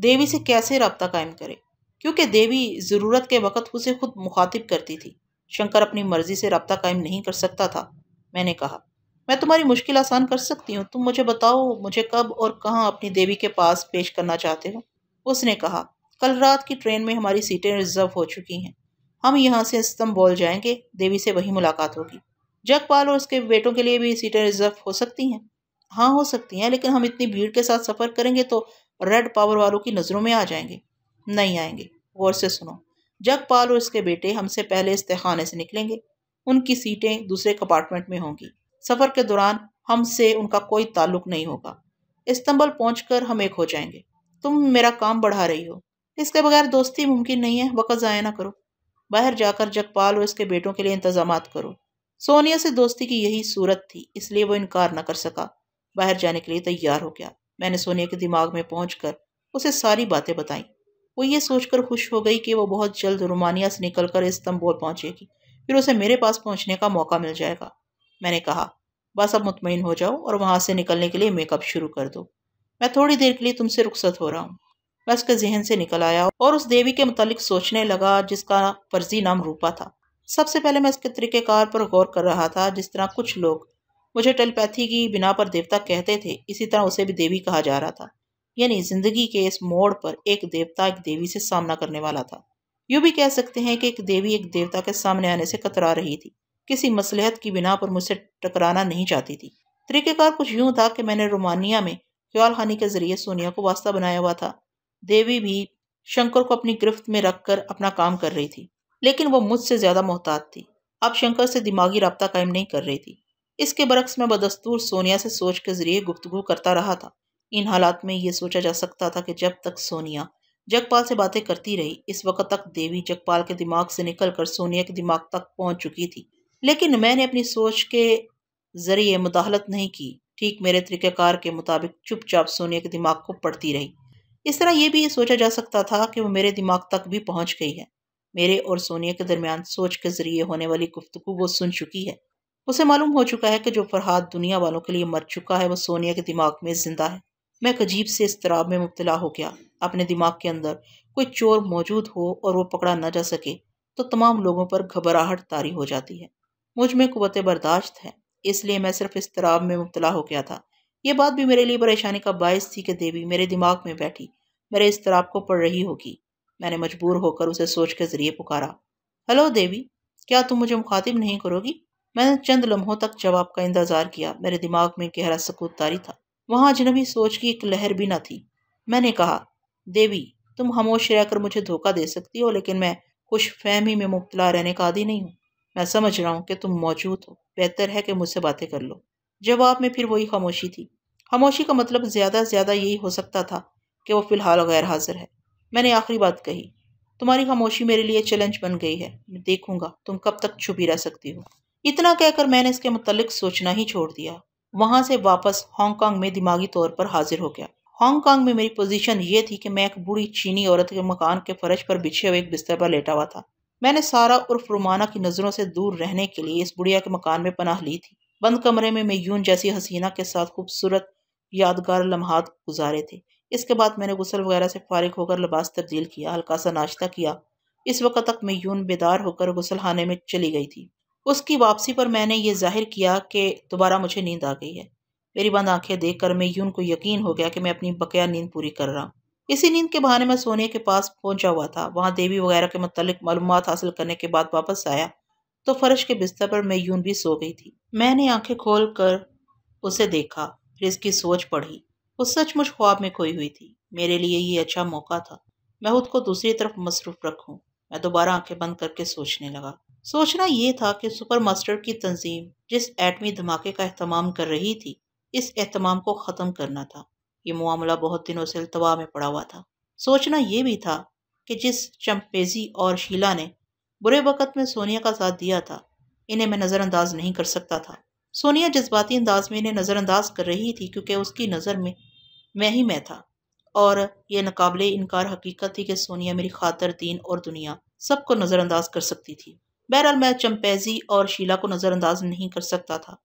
देवी से कैसे रबता कायम करे क्योंकि देवी ज़रूरत के वक़्त उसे खुद मुखातिब करती थी शंकर अपनी मर्ज़ी से रबता कायम नहीं कर सकता था मैंने कहा मैं तुम्हारी मुश्किल आसान कर सकती हूँ तुम मुझे बताओ मुझे कब और कहाँ अपनी देवी के पास पेश करना चाहते हो उसने कहा कल रात की ट्रेन में हमारी सीटें रिजर्व हो चुकी हैं हम यहाँ से इस्तंबोल जाएंगे देवी से वही मुलाकात होगी जगपाल और उसके बेटों के लिए भी सीटें रिजर्व हो सकती हैं हाँ हो सकती हैं लेकिन हम इतनी भीड़ के साथ सफ़र करेंगे तो रेड पावर वालों की नज़रों में आ जाएंगे नहीं आएंगे गौर से सुनो जगपाल और उसके बेटे हमसे पहले इस्तेखाने से निकलेंगे उनकी सीटें दूसरे कंपार्टमेंट में होंगी सफ़र के दौरान हमसे उनका कोई ताल्लुक नहीं होगा इस्तंबल पहुंचकर हम एक हो जाएंगे तुम मेरा काम बढ़ा रही हो इसके बगैर दोस्ती मुमकिन नहीं है वक़्त ज़ाया ना करो बाहर जाकर जगपाल और इसके बेटों के लिए इंतजाम करो सोनिया से दोस्ती की यही सूरत थी इसलिए वो इनकार न कर सका बाहर जाने के लिए तैयार हो गया मैंने सोनिया के दिमाग में पहुँच उसे सारी बातें बताईं वो ये सोचकर खुश हो गई कि वो बहुत जल्द रोमानिया से निकलकर इस्तंबुल पहुंचेगी फिर उसे मेरे पास पहुंचने का मौका मिल जाएगा मैंने कहा बस अब मुतमिन हो जाओ और वहाँ से निकलने के लिए मेकअप शुरू कर दो मैं थोड़ी देर के लिए तुमसे रुखसत हो रहा हूँ मैं उसके जहन से निकल आया और उस देवी के मतलब सोचने लगा जिसका फर्जी नाम रूपा था सबसे पहले मैं इसके तरीक़ेकार पर गौर कर रहा था जिस तरह कुछ लोग मुझे टेलीपैथी की बिना पर देवता कहते थे इसी तरह उसे भी देवी कहा जा रहा था यानी जिंदगी के इस मोड़ पर एक देवता एक देवी से सामना करने वाला था यूँ भी कह सकते हैं कि एक देवी एक देवता के सामने आने से कतरा रही थी किसी मसलहत की बिना पर मुझसे टकराना नहीं चाहती थी तरीक़ेकार कुछ यूं था कि मैंने रोमानिया में ख्याल खानी के ज़रिए सोनिया को वास्ता बनाया हुआ था देवी भी शंकर को अपनी गिरफ्त में रख कर अपना काम कर रही थी लेकिन वो मुझसे ज़्यादा मोहतात थी अब शंकर से दिमागी रबता कायम नहीं कर रही थी इसके बरक्स में बदस्तूर सोनिया से सोच के ज़रिए गुफ्तु करता रहा था इन हालात में ये सोचा जा सकता था कि जब तक सोनिया जगपाल से बातें करती रही इस वक्त तक देवी जगपाल के दिमाग से निकलकर सोनिया के दिमाग तक पहुंच चुकी थी लेकिन मैंने अपनी सोच के ज़रिए मुदाहलत नहीं की ठीक मेरे तरीक़ाकार के मुताबिक चुपचाप सोनिया के दिमाग को पढ़ती रही इस तरह यह भी सोचा जा सकता था कि वो मेरे दिमाग तक भी पहुंच गई है मेरे और सोनिया के दरमियान सोच के ज़रिए होने वाली गुफ्तु वो सुन चुकी है उसे मालूम हो चुका है कि जो फरहाद दुनिया वालों के लिए मर चुका है वह सोनिया के दिमाग में ज़िंदा है मैं एक अजीब से इसतराब में मुबतला हो गया अपने दिमाग के अंदर कोई चोर मौजूद हो और वो पकड़ा न जा सके तो तमाम लोगों पर घबराहट तारी हो जाती है मुझ में कुत बर्दाश्त है इसलिए मैं सिर्फ इसतराब में मुबतला हो गया था ये बात भी मेरे लिए परेशानी का बायस थी कि देवी मेरे दिमाग में बैठी मेरे इसतराब को पढ़ रही होगी मैंने मजबूर होकर उसे सोच के ज़रिए पुकारा हेलो देवी क्या तुम मुझे मुखातिब नहीं करोगी मैंने चंद लम्हों तक जवाब का इंतज़ार किया मेरे दिमाग में गहरा सकूत तारी था वहाँ अजनबी सोच की एक लहर भी न थी मैंने कहा देवी तुम खामोश रहकर मुझे धोखा दे सकती हो लेकिन मैं खुश फहमी में मुबतला रहने का आदि नहीं हूँ मैं समझ रहा हूँ कि तुम मौजूद हो बेहतर है कि मुझसे बातें कर लो जवाब में फिर वही खामोशी थी खामोशी का मतलब ज़्यादा से ज़्यादा यही हो सकता था कि वो फ़िलहाल गैर हाजिर है मैंने आखिरी बात कही तुम्हारी खामोशी मेरे लिए चैलेंज बन गई है मैं देखूंगा तुम कब तक छुपी रह सकती हो इतना कहकर मैंने इसके मतलब सोचना ही छोड़ दिया वहाँ से वापस हांगकांग में दिमागी तौर पर हाजिर हो गया हांगकांग में मेरी पोजीशन ये थी कि मैं एक बूढ़ी चीनी औरत के मकान के फर्श पर बिछे हुए एक बिस्तर पर लेटा हुआ था मैंने सारा उर्फ रुमाना की नज़रों से दूर रहने के लिए इस बुढ़िया के मकान में पनाह ली थी बंद कमरे में मैं यून जैसी हसीना के साथ खूबसूरत यादगार लम्हात गुजारे थे इसके बाद मैंने गुसल वगैरह से फारिग होकर लिबास तब्दील किया हल्का सा नाश्ता किया इस वक्त तक मैं यून बेदार होकर गुसलखाने में चली गई थी उसकी वापसी पर मैंने ये जाहिर किया कि दोबारा मुझे नींद आ गई है मेरी बंद आंखें देख कर यून को यकीन हो गया कि मैं अपनी बकया नींद पूरी कर रहा हूँ इसी नींद के बहाने मैं सोनिया के पास पहुंचा हुआ था वहाँ देवी वगैरह के मतलब मालूम हासिल करने के बाद वापस आया तो फर्श के बिस्तर पर मैं यून भी सो गई थी मैंने आंखें खोल कर उसे देखा फिर इसकी सोच पढ़ी वो सचमुच ख्वाब में खोई हुई थी मेरे लिए ये अच्छा मौका था मैं खुद को दूसरी तरफ मसरूफ रखूं मैं दोबारा आंखें बंद करके सोचने लगा सोचना यह था कि सुपर मास्टर की तंजीम जिस एटमी धमाके का अहतमाम कर रही थी इस अहतमाम को ख़त्म करना था ये मामला बहुत दिनों से अल्तवा में पड़ा हुआ था सोचना यह भी था कि जिस चम्पेजी और शीला ने बुरे वक़्त में सोनिया का साथ दिया था इन्हें मैं नज़रअंदाज नहीं कर सकता था सोनिया जज्बाती अंदाज में इन्हें नज़रअंदाज कर रही थी क्योंकि उसकी नज़र में मैं ही मैं था और यह नाकबले इनकार हकीकत थी कि सोनिया मेरी खातर दीन और दुनिया सबको नज़रअंदाज कर सकती थी बहरहाल मैं चंपेजी और शीला को नज़रअंदाज नहीं कर सकता था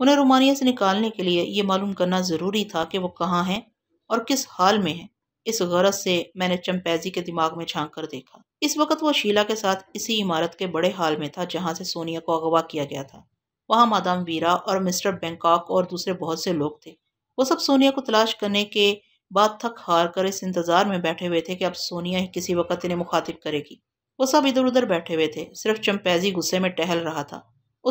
उन्हें रोमानिया से निकालने के लिए ये मालूम करना ज़रूरी था कि वो कहाँ हैं और किस हाल में हैं इस गरज से मैंने चंपेजी के दिमाग में छाँक कर देखा इस वक्त वो शीला के साथ इसी इमारत के बड़े हाल में था जहाँ से सोनिया को अगवा किया गया था वहाँ मादाम वीरा और मिस्टर बैंकॉक और दूसरे बहुत से लोग थे वो सब सोनिया को तलाश करने के बाद थक हार कर इस इंतज़ार में बैठे हुए थे कि अब सोनिया किसी वक्त इन्हें मुखातिब करेगी वो सब इधर उधर बैठे हुए थे सिर्फ चंपैजी गुस्से में टहल रहा था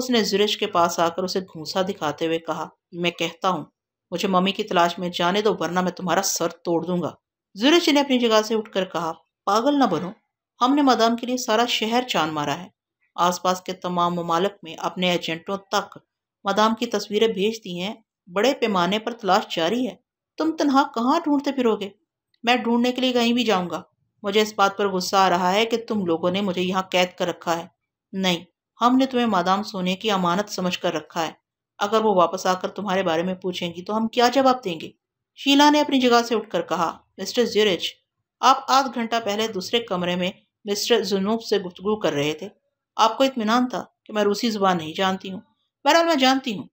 उसने जुरेश के पास आकर उसे घूसा दिखाते हुए कहा मैं कहता हूँ मुझे मम्मी की तलाश में जाने दो वरना मैं तुम्हारा सर तोड़ दूंगा जुरेश ने अपनी जगह से उठकर कहा पागल ना बनो हमने मदाम के लिए सारा शहर चांद मारा है आसपास के तमाम ममालक में अपने एजेंटों तक मदाम की तस्वीरें भेज दी हैं बड़े पैमाने पर तलाश जारी है तुम तनहा कहाँ ढूंढते फिरोगे मैं ढूंढने के लिए कहीं भी जाऊँगा मुझे इस बात पर गुस्सा आ रहा है कि तुम लोगों ने मुझे यहाँ कैद कर रखा है नहीं हमने तुम्हें मादाम सोने की अमानत समझ कर रखा है अगर वो वापस आकर तुम्हारे बारे में पूछेंगी तो हम क्या जवाब देंगे शीला ने अपनी जगह से उठकर कहा मिस्टर ज्यूरिच आप आध घंटा पहले दूसरे कमरे में मिस्टर जुनूब से गुफ्तु कर रहे थे आपको इतमान था कि मैं रूसी जुबान नहीं जानती हूँ बहरहाल मैं जानती हूँ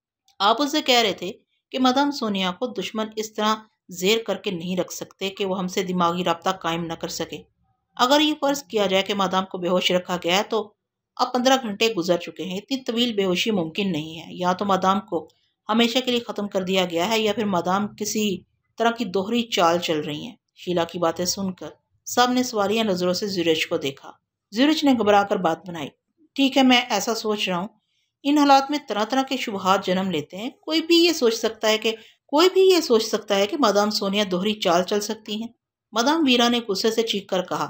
आप उससे कह रहे थे कि मदाम सोनिया को दुश्मन इस तरह जेर करके नहीं रख सकते कि वह हमसे दिमागी रबता कायम न कर सके अगर ये फ़र्ज़ किया जाए कि मादाम को बेहोश रखा गया है तो अब पंद्रह घंटे गुजर चुके हैं इतनी तवील बेहोशी मुमकिन नहीं है या तो मादाम को हमेशा के लिए ख़त्म कर दिया गया है या फिर मादाम किसी तरह की दोहरी चाल चल रही हैं शीला की बातें सुनकर सब ने सवालिया नज़रों से जुरेज को देखा जुरेज ने घबरा कर बात बनाई ठीक है मैं ऐसा सोच रहा हूँ इन हालात में तरह तरह के शुभहात जन्म लेते हैं कोई भी ये सोच सकता है कि कोई भी ये सोच सकता है कि मदाम सोनिया दोहरी चाल चल सकती हैं मदाम वीरा ने गुस्से से चीख कर कहा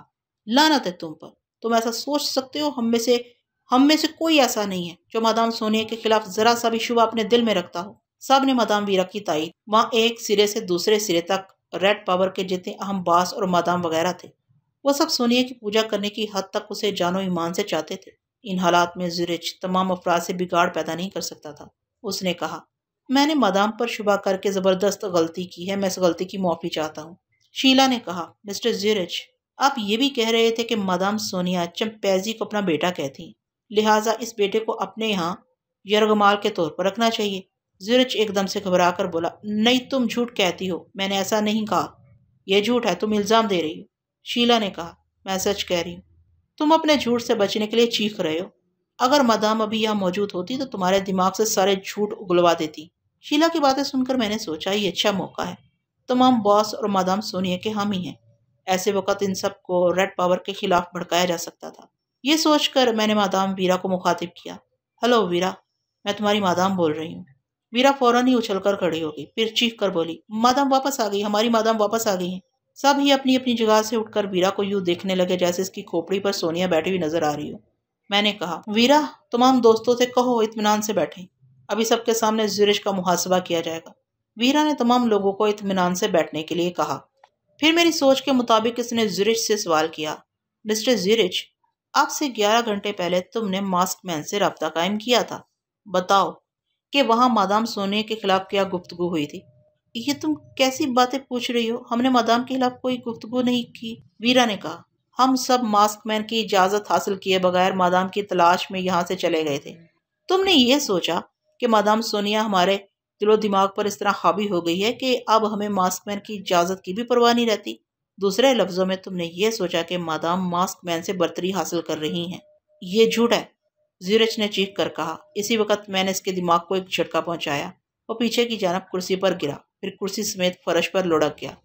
लानत है तुम पर तुम ऐसा सोच सकते हो हम में से हम में से कोई ऐसा नहीं है जो मदाम सोनिया के खिलाफ जरा सा भी शुभ अपने दिल में रखता हो सब ने मदाम वीरा की ताई वहाँ एक सिरे से दूसरे सिरे तक रेड पावर के जितने अहम बास और मदाम वगैरह थे वह सब सोनिया की पूजा करने की हद तक उसे जानो ईमान से चाहते थे इन हालात में जुरिच तमाम अफराद से बिगाड़ पैदा नहीं कर सकता था उसने कहा मैंने मदाम पर शुभ करके ज़बरदस्त गलती की है मैं इस गलती की मुआफ़ी चाहता हूँ शीला ने कहा मिस्टर जीरज आप ये भी कह रहे थे कि मदाम सोनिया चम्पैजी को अपना बेटा कहती लिहाजा इस बेटे को अपने यहाँ यरगमाल के तौर पर रखना चाहिए ज्यूरिच एकदम से घबरा कर बोला नहीं तुम झूठ कहती हो मैंने ऐसा नहीं कहा यह झूठ है तुम इल्ज़ाम दे रही हो शीला ने कहा मैं सच कह रही हूँ तुम अपने झूठ से बचने के लिए चीख रहे हो अगर मदाम अभी यहाँ मौजूद होती तो तुम्हारे दिमाग से सारे झूठ उगलवा देती शीला की बातें सुनकर मैंने सोचा ये अच्छा मौका है तमाम बॉस और मादाम सोनिया के हम ही हैं ऐसे वक्त इन सब को रेड पावर के खिलाफ भड़काया जा सकता था ये सोचकर मैंने मादाम वीरा को मुखातिब किया हेलो वीरा मैं तुम्हारी मादाम बोल रही हूँ वीरा फौरन ही उछलकर खड़ी हो गई फिर चीख कर बोली मादाम वापस आ गई हमारी मादाम वापस आ गई हैं सब ही अपनी अपनी जगह से उठकर वीरा को यूँ देखने लगे जैसे इसकी खोपड़ी पर सोनिया बैठी हुई नजर आ रही हो मैंने कहा वीरा तमाम दोस्तों से कहो इतमान से बैठे अभी सबके सामने जुरिश का मुहासबा किया जाएगा वीरा ने तमाम लोगों को इतमान से बैठने के लिए कहा फिर मेरी सोच के मुताबिक इसने जुरिश से सवाल किया मिस्टर जुरिश आपसे ग्यारह घंटे पहले तुमने मास्क मैन से रबता कायम किया था बताओ कि वहाँ मादाम सोने के खिलाफ क्या गुफ्तगु हुई थी ये तुम कैसी बातें पूछ रही हो हमने मादाम के खिलाफ कोई गुफ्तगु नहीं की वीरा ने कहा हम सब मास्क मैन की इजाज़त हासिल किए बगैर मादाम की तलाश में यहाँ से चले गए थे तुमने ये सोचा कि मादाम सोनिया हमारे दिलो दिमाग पर इस तरह हावी हो गई है कि अब हमें मास्क मैन की इजाज़त की भी परवाह नहीं रहती दूसरे लफ्ज़ों में तुमने ये सोचा कि मादाम मास्क मैन से बर्तरी हासिल कर रही हैं ये झूठ है जीरज ने चीख कर कहा इसी वक्त मैंने इसके दिमाग को एक झटका पहुंचाया और पीछे की जानब कुर्सी पर गिरा फिर कुर्सी समेत फर्श पर लुढ़क गया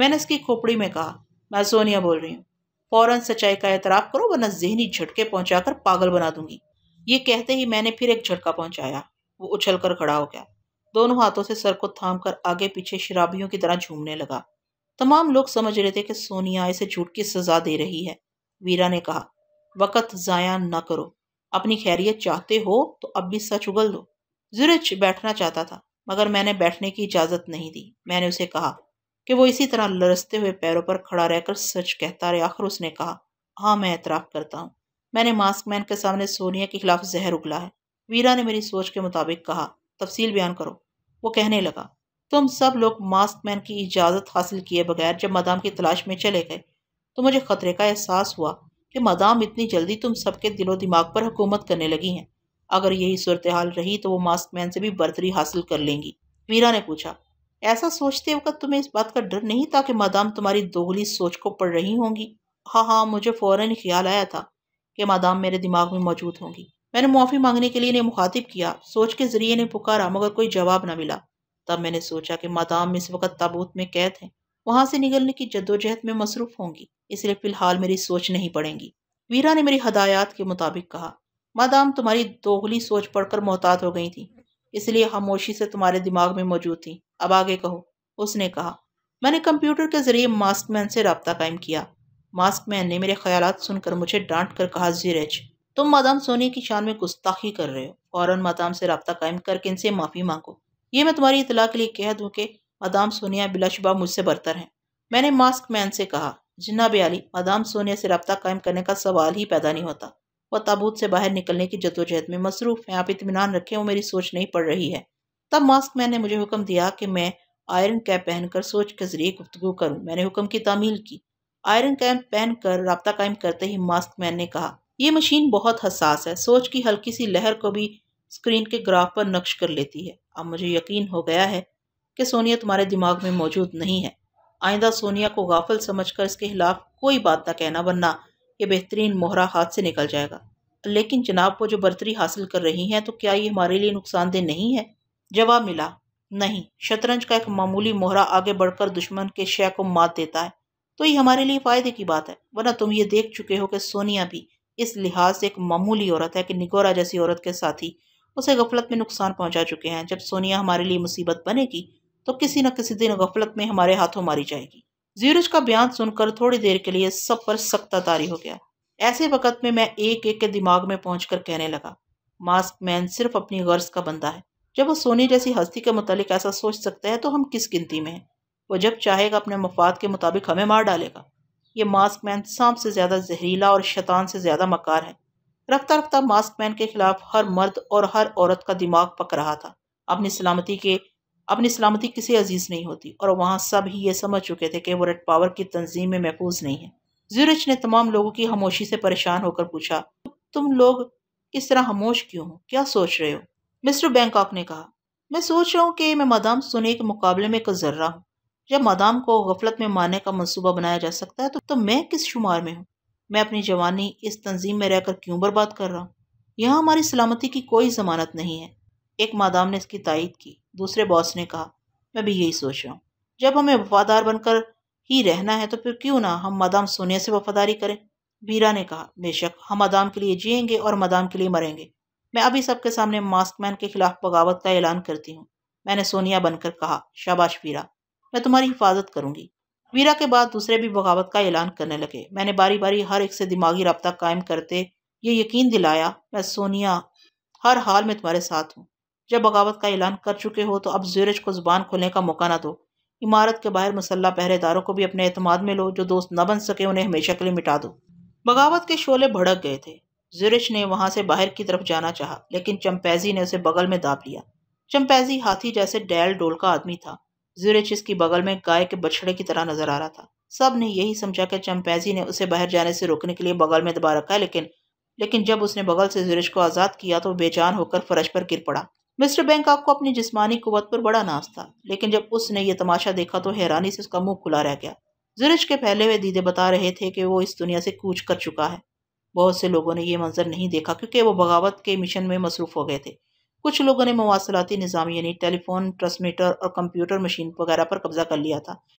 मैंने इसकी खोपड़ी में कहा मैं सोनिया बोल रही हूँ फ़ौरन सच्चाई का एतराफ़ करो वरना जहनी झटके पहुँचा कर पागल बना दूंगी ये कहते ही मैंने फिर एक झटका पहुँचाया वो उछल कर खड़ा हो गया दोनों हाथों से सर को थाम कर आगे पीछे शराबियों की तरह झूमने लगा तमाम लोग समझ रहे थे कि सोनिया इसे झूठ की सज़ा दे रही है वीरा ने कहा वक़्त ज़ाया न करो अपनी खैरियत चाहते हो तो अब भी सच उगल दो जुरिच बैठना चाहता था मगर मैंने बैठने की इजाज़त नहीं दी मैंने उसे कहा कि वो इसी तरह लरसते हुए पैरों पर खड़ा रहकर सच कहता रहे आखिर उसने कहा हाँ मैं एतराफ़ करता हूँ मैंने मास्क मैन के सामने सोनिया के खिलाफ जहर उगला है वीरा ने मेरी सोच के मुताबिक कहा तफसील बयान करो वो कहने लगा तुम सब लोग मास्क मैन की इजाज़त हासिल किए बगैर जब मदाम की तलाश में चले गए तो मुझे ख़तरे का एहसास हुआ कि मदाम इतनी जल्दी तुम सबके दिलो दिमाग पर हुकूमत करने लगी हैं अगर यही सूरत हाल रही तो वो मास्क मैन से भी बर्तरी हासिल कर लेंगी वीरा ने पूछा ऐसा सोचते वक्त तुम्हें इस बात का डर नहीं था कि मादाम तुम्हारी दोगली सोच को पढ़ रही होंगी हाँ हाँ मुझे फौरन ख्याल आया था कि मादाम मेरे दिमाग में मौजूद होंगी मैंने मुआफ़ी मांगने के लिए इन्हें मुखातिब किया सोच के ज़रिए इन्हें पुकारा मगर कोई जवाब ना मिला तब मैंने सोचा कि मादाम इस वक्त ताबूत में कैद हैं वहाँ से निकलने की जद्दोजहद में मसरूफ़ होंगी इसलिए फ़िलहाल मेरी सोच नहीं पड़ेंगी वीरा ने मेरी हदायत के मुताबिक कहा मादाम तुम्हारी दोगली सोच पढ़कर मोहतात हो गई थी इसलिए खामोशी से तुम्हारे दिमाग में मौजूद थी अब आगे कहो उसने कहा मैंने कंप्यूटर के ज़रिए मास्क मैन से रबता कायम किया मास्क मैन ने मेरे ख्याल सुनकर मुझे डांट कर कहा जीरेज तुम मदाम सोनी की शान में गुस्ताखी कर रहे हो फ़ौरन मदाम से रबता कायम करके इनसे माफ़ी मांगो ये मैं तुम्हारी इतला के लिए कह दूँ कि मदाम सोनिया बिलाशुबा मुझसे बरतर हैं मैंने मास्क मैन से कहा जिन्ना बयाली मदाम सोनिया से रबता कायम करने का सवाल ही पैदा नहीं होता वह ताबूत से बाहर निकलने की जदोजहद में मसरूफ़ हैं आप इतमान रखें वो मेरी सोच नहीं पड़ रही है तब मास्क मैन ने मुझे हुक्म दिया कि मैं आयरन कैप पहनकर सोच के ज़रिए गुफ्तु करूँ मैंने हुक्म की तामील की आयरन कैप पहनकर रबता कायम करते ही मास्क मैन ने कहा ये मशीन बहुत हसास है सोच की हल्की सी लहर को भी स्क्रीन के ग्राफ पर नक्श कर लेती है अब मुझे यकीन हो गया है कि सोनिया तुम्हारे दिमाग में मौजूद नहीं है आइंदा सोनिया को समझ समझकर इसके खिलाफ कोई बात ना कहना वरना ये बेहतरीन मोहरा हाथ से निकल जाएगा लेकिन जनाब वो जो बर्तरी हासिल कर रही हैं तो क्या ये हमारे लिए नुकसानदेह नहीं है जवाब मिला नहीं शतरंज का एक मामूली मोहरा आगे बढ़कर दुश्मन के शय को मात देता है तो ये हमारे लिए फ़ायदे की बात है वरना तुम ये देख चुके हो कि सोनिया भी इस लिहाज से एक मामूली औरत है कि निगोरा जैसी औरत के साथ ही उसे गफलत में नुकसान पहुंचा चुके हैं जब सोनिया हमारे लिए मुसीबत बनेगी तो किसी न किसी दिन गफलत में हमारे हाथों मारी जाएगी जीरज का बयान सुनकर थोड़ी देर के लिए सब पर सख्ता तारी हो गया ऐसे वक़्त में मैं एक एक के दिमाग में पहुँच कर कहने लगा मास्क मैन सिर्फ अपनी गर्ज का बंदा है जब वो सोनी जैसी हस्ती के मतलब ऐसा सोच सकता है तो हम किस गिनती में हैं वो जब चाहेगा अपने मफाद के मुताबिक हमें मार डालेगा ये मास्क मैन सांप से ज़्यादा जहरीला और शैतान से ज़्यादा मकार है रफ्ता रफ्ता मास्क मैन के खिलाफ हर मर्द और हर औरत का दिमाग पक रहा था अपनी सलामती के अपनी सलामती किसी अजीज़ नहीं होती और वहाँ सब ही ये समझ चुके थे कि वो रेड पावर की तंजीम में महफूज नहीं है जूरज ने तमाम लोगों की खामोशी से परेशान होकर पूछा तुम लोग इस तरह खामोश क्यों हो क्या सोच रहे हो मिस्टर बैंकॉक ने कहा मैं सोच रहा हूँ कि मैं मदाम सुने के मुकाबले में एक जर्रा हूँ जब मदाम को गफलत में मारने का मनसूबा बनाया जा सकता है तो, तो मैं किस शुमार में हूँ मैं अपनी जवानी इस तंजीम में रहकर क्यों बर्बाद कर रहा हूँ यहाँ हमारी सलामती की कोई जमानत नहीं है एक मादाम ने इसकी तायद की दूसरे बॉस ने कहा मैं भी यही सोच रहा हूँ जब हमें वफादार बनकर ही रहना है तो फिर क्यों ना हम मादाम सोनिया से वफादारी करें वीरा ने कहा बेशक हम मादाम के लिए जियेंगे और मादाम के लिए मरेंगे मैं अभी सबके सामने मास्क मैन के खिलाफ बगावत का ऐलान करती हूँ मैंने सोनिया बनकर कहा शाबाश वीरा मैं तुम्हारी हिफाजत करूंगी वीरा के बाद दूसरे भी बगावत का ऐलान करने लगे मैंने बारी बारी हर एक से दिमागी रबता कायम करते ये यकीन दिलाया मैं सोनिया हर हाल में तुम्हारे साथ हूँ जब बगावत का ऐलान कर चुके हो तो अब जूरज को जुबान खोलने का मौका ना दो इमारत के बाहर मुसल्ला पहरेदारों को भी अपने एतमाद में लो जो दोस्त न बन सके उन्हें हमेशा के लिए मिटा दो बगावत के शोले भड़क गए थे जुरश ने वहां से बाहर की तरफ जाना चाहा लेकिन चंपैजी ने उसे बगल में दाब लिया चंपैजी हाथी जैसे डैल डोल का आदमी था जुरेच इसकी बगल में गाय के बछड़े की तरह नजर आ रहा था सब ने यही समझा कि चंपैजी ने उसे बाहर जाने से रोकने के लिए बगल में दबा रखा है लेकिन लेकिन जब उसने बगल से जुरेश को आज़ाद किया तो बेजान होकर फर्श पर गिर पड़ा मिस्टर बैंक आपको अपनी जिस्मानी कुवत पर बड़ा नाश था लेकिन जब उसने ये तमाशा देखा तो हैरानी से उसका मुंह खुला रह गया जुरिश के पहले हुए दीदे बता रहे थे कि वो इस दुनिया से कूच कर चुका है बहुत से लोगों ने यह मंजर नहीं देखा क्योंकि वो बगावत के मिशन में मसरूफ़ हो गए थे कुछ लोगों ने मवासलाती निज़ाम यानी टेलीफोन ट्रांसमीटर और कंप्यूटर मशीन वगैरह पर कब्ज़ा कर लिया था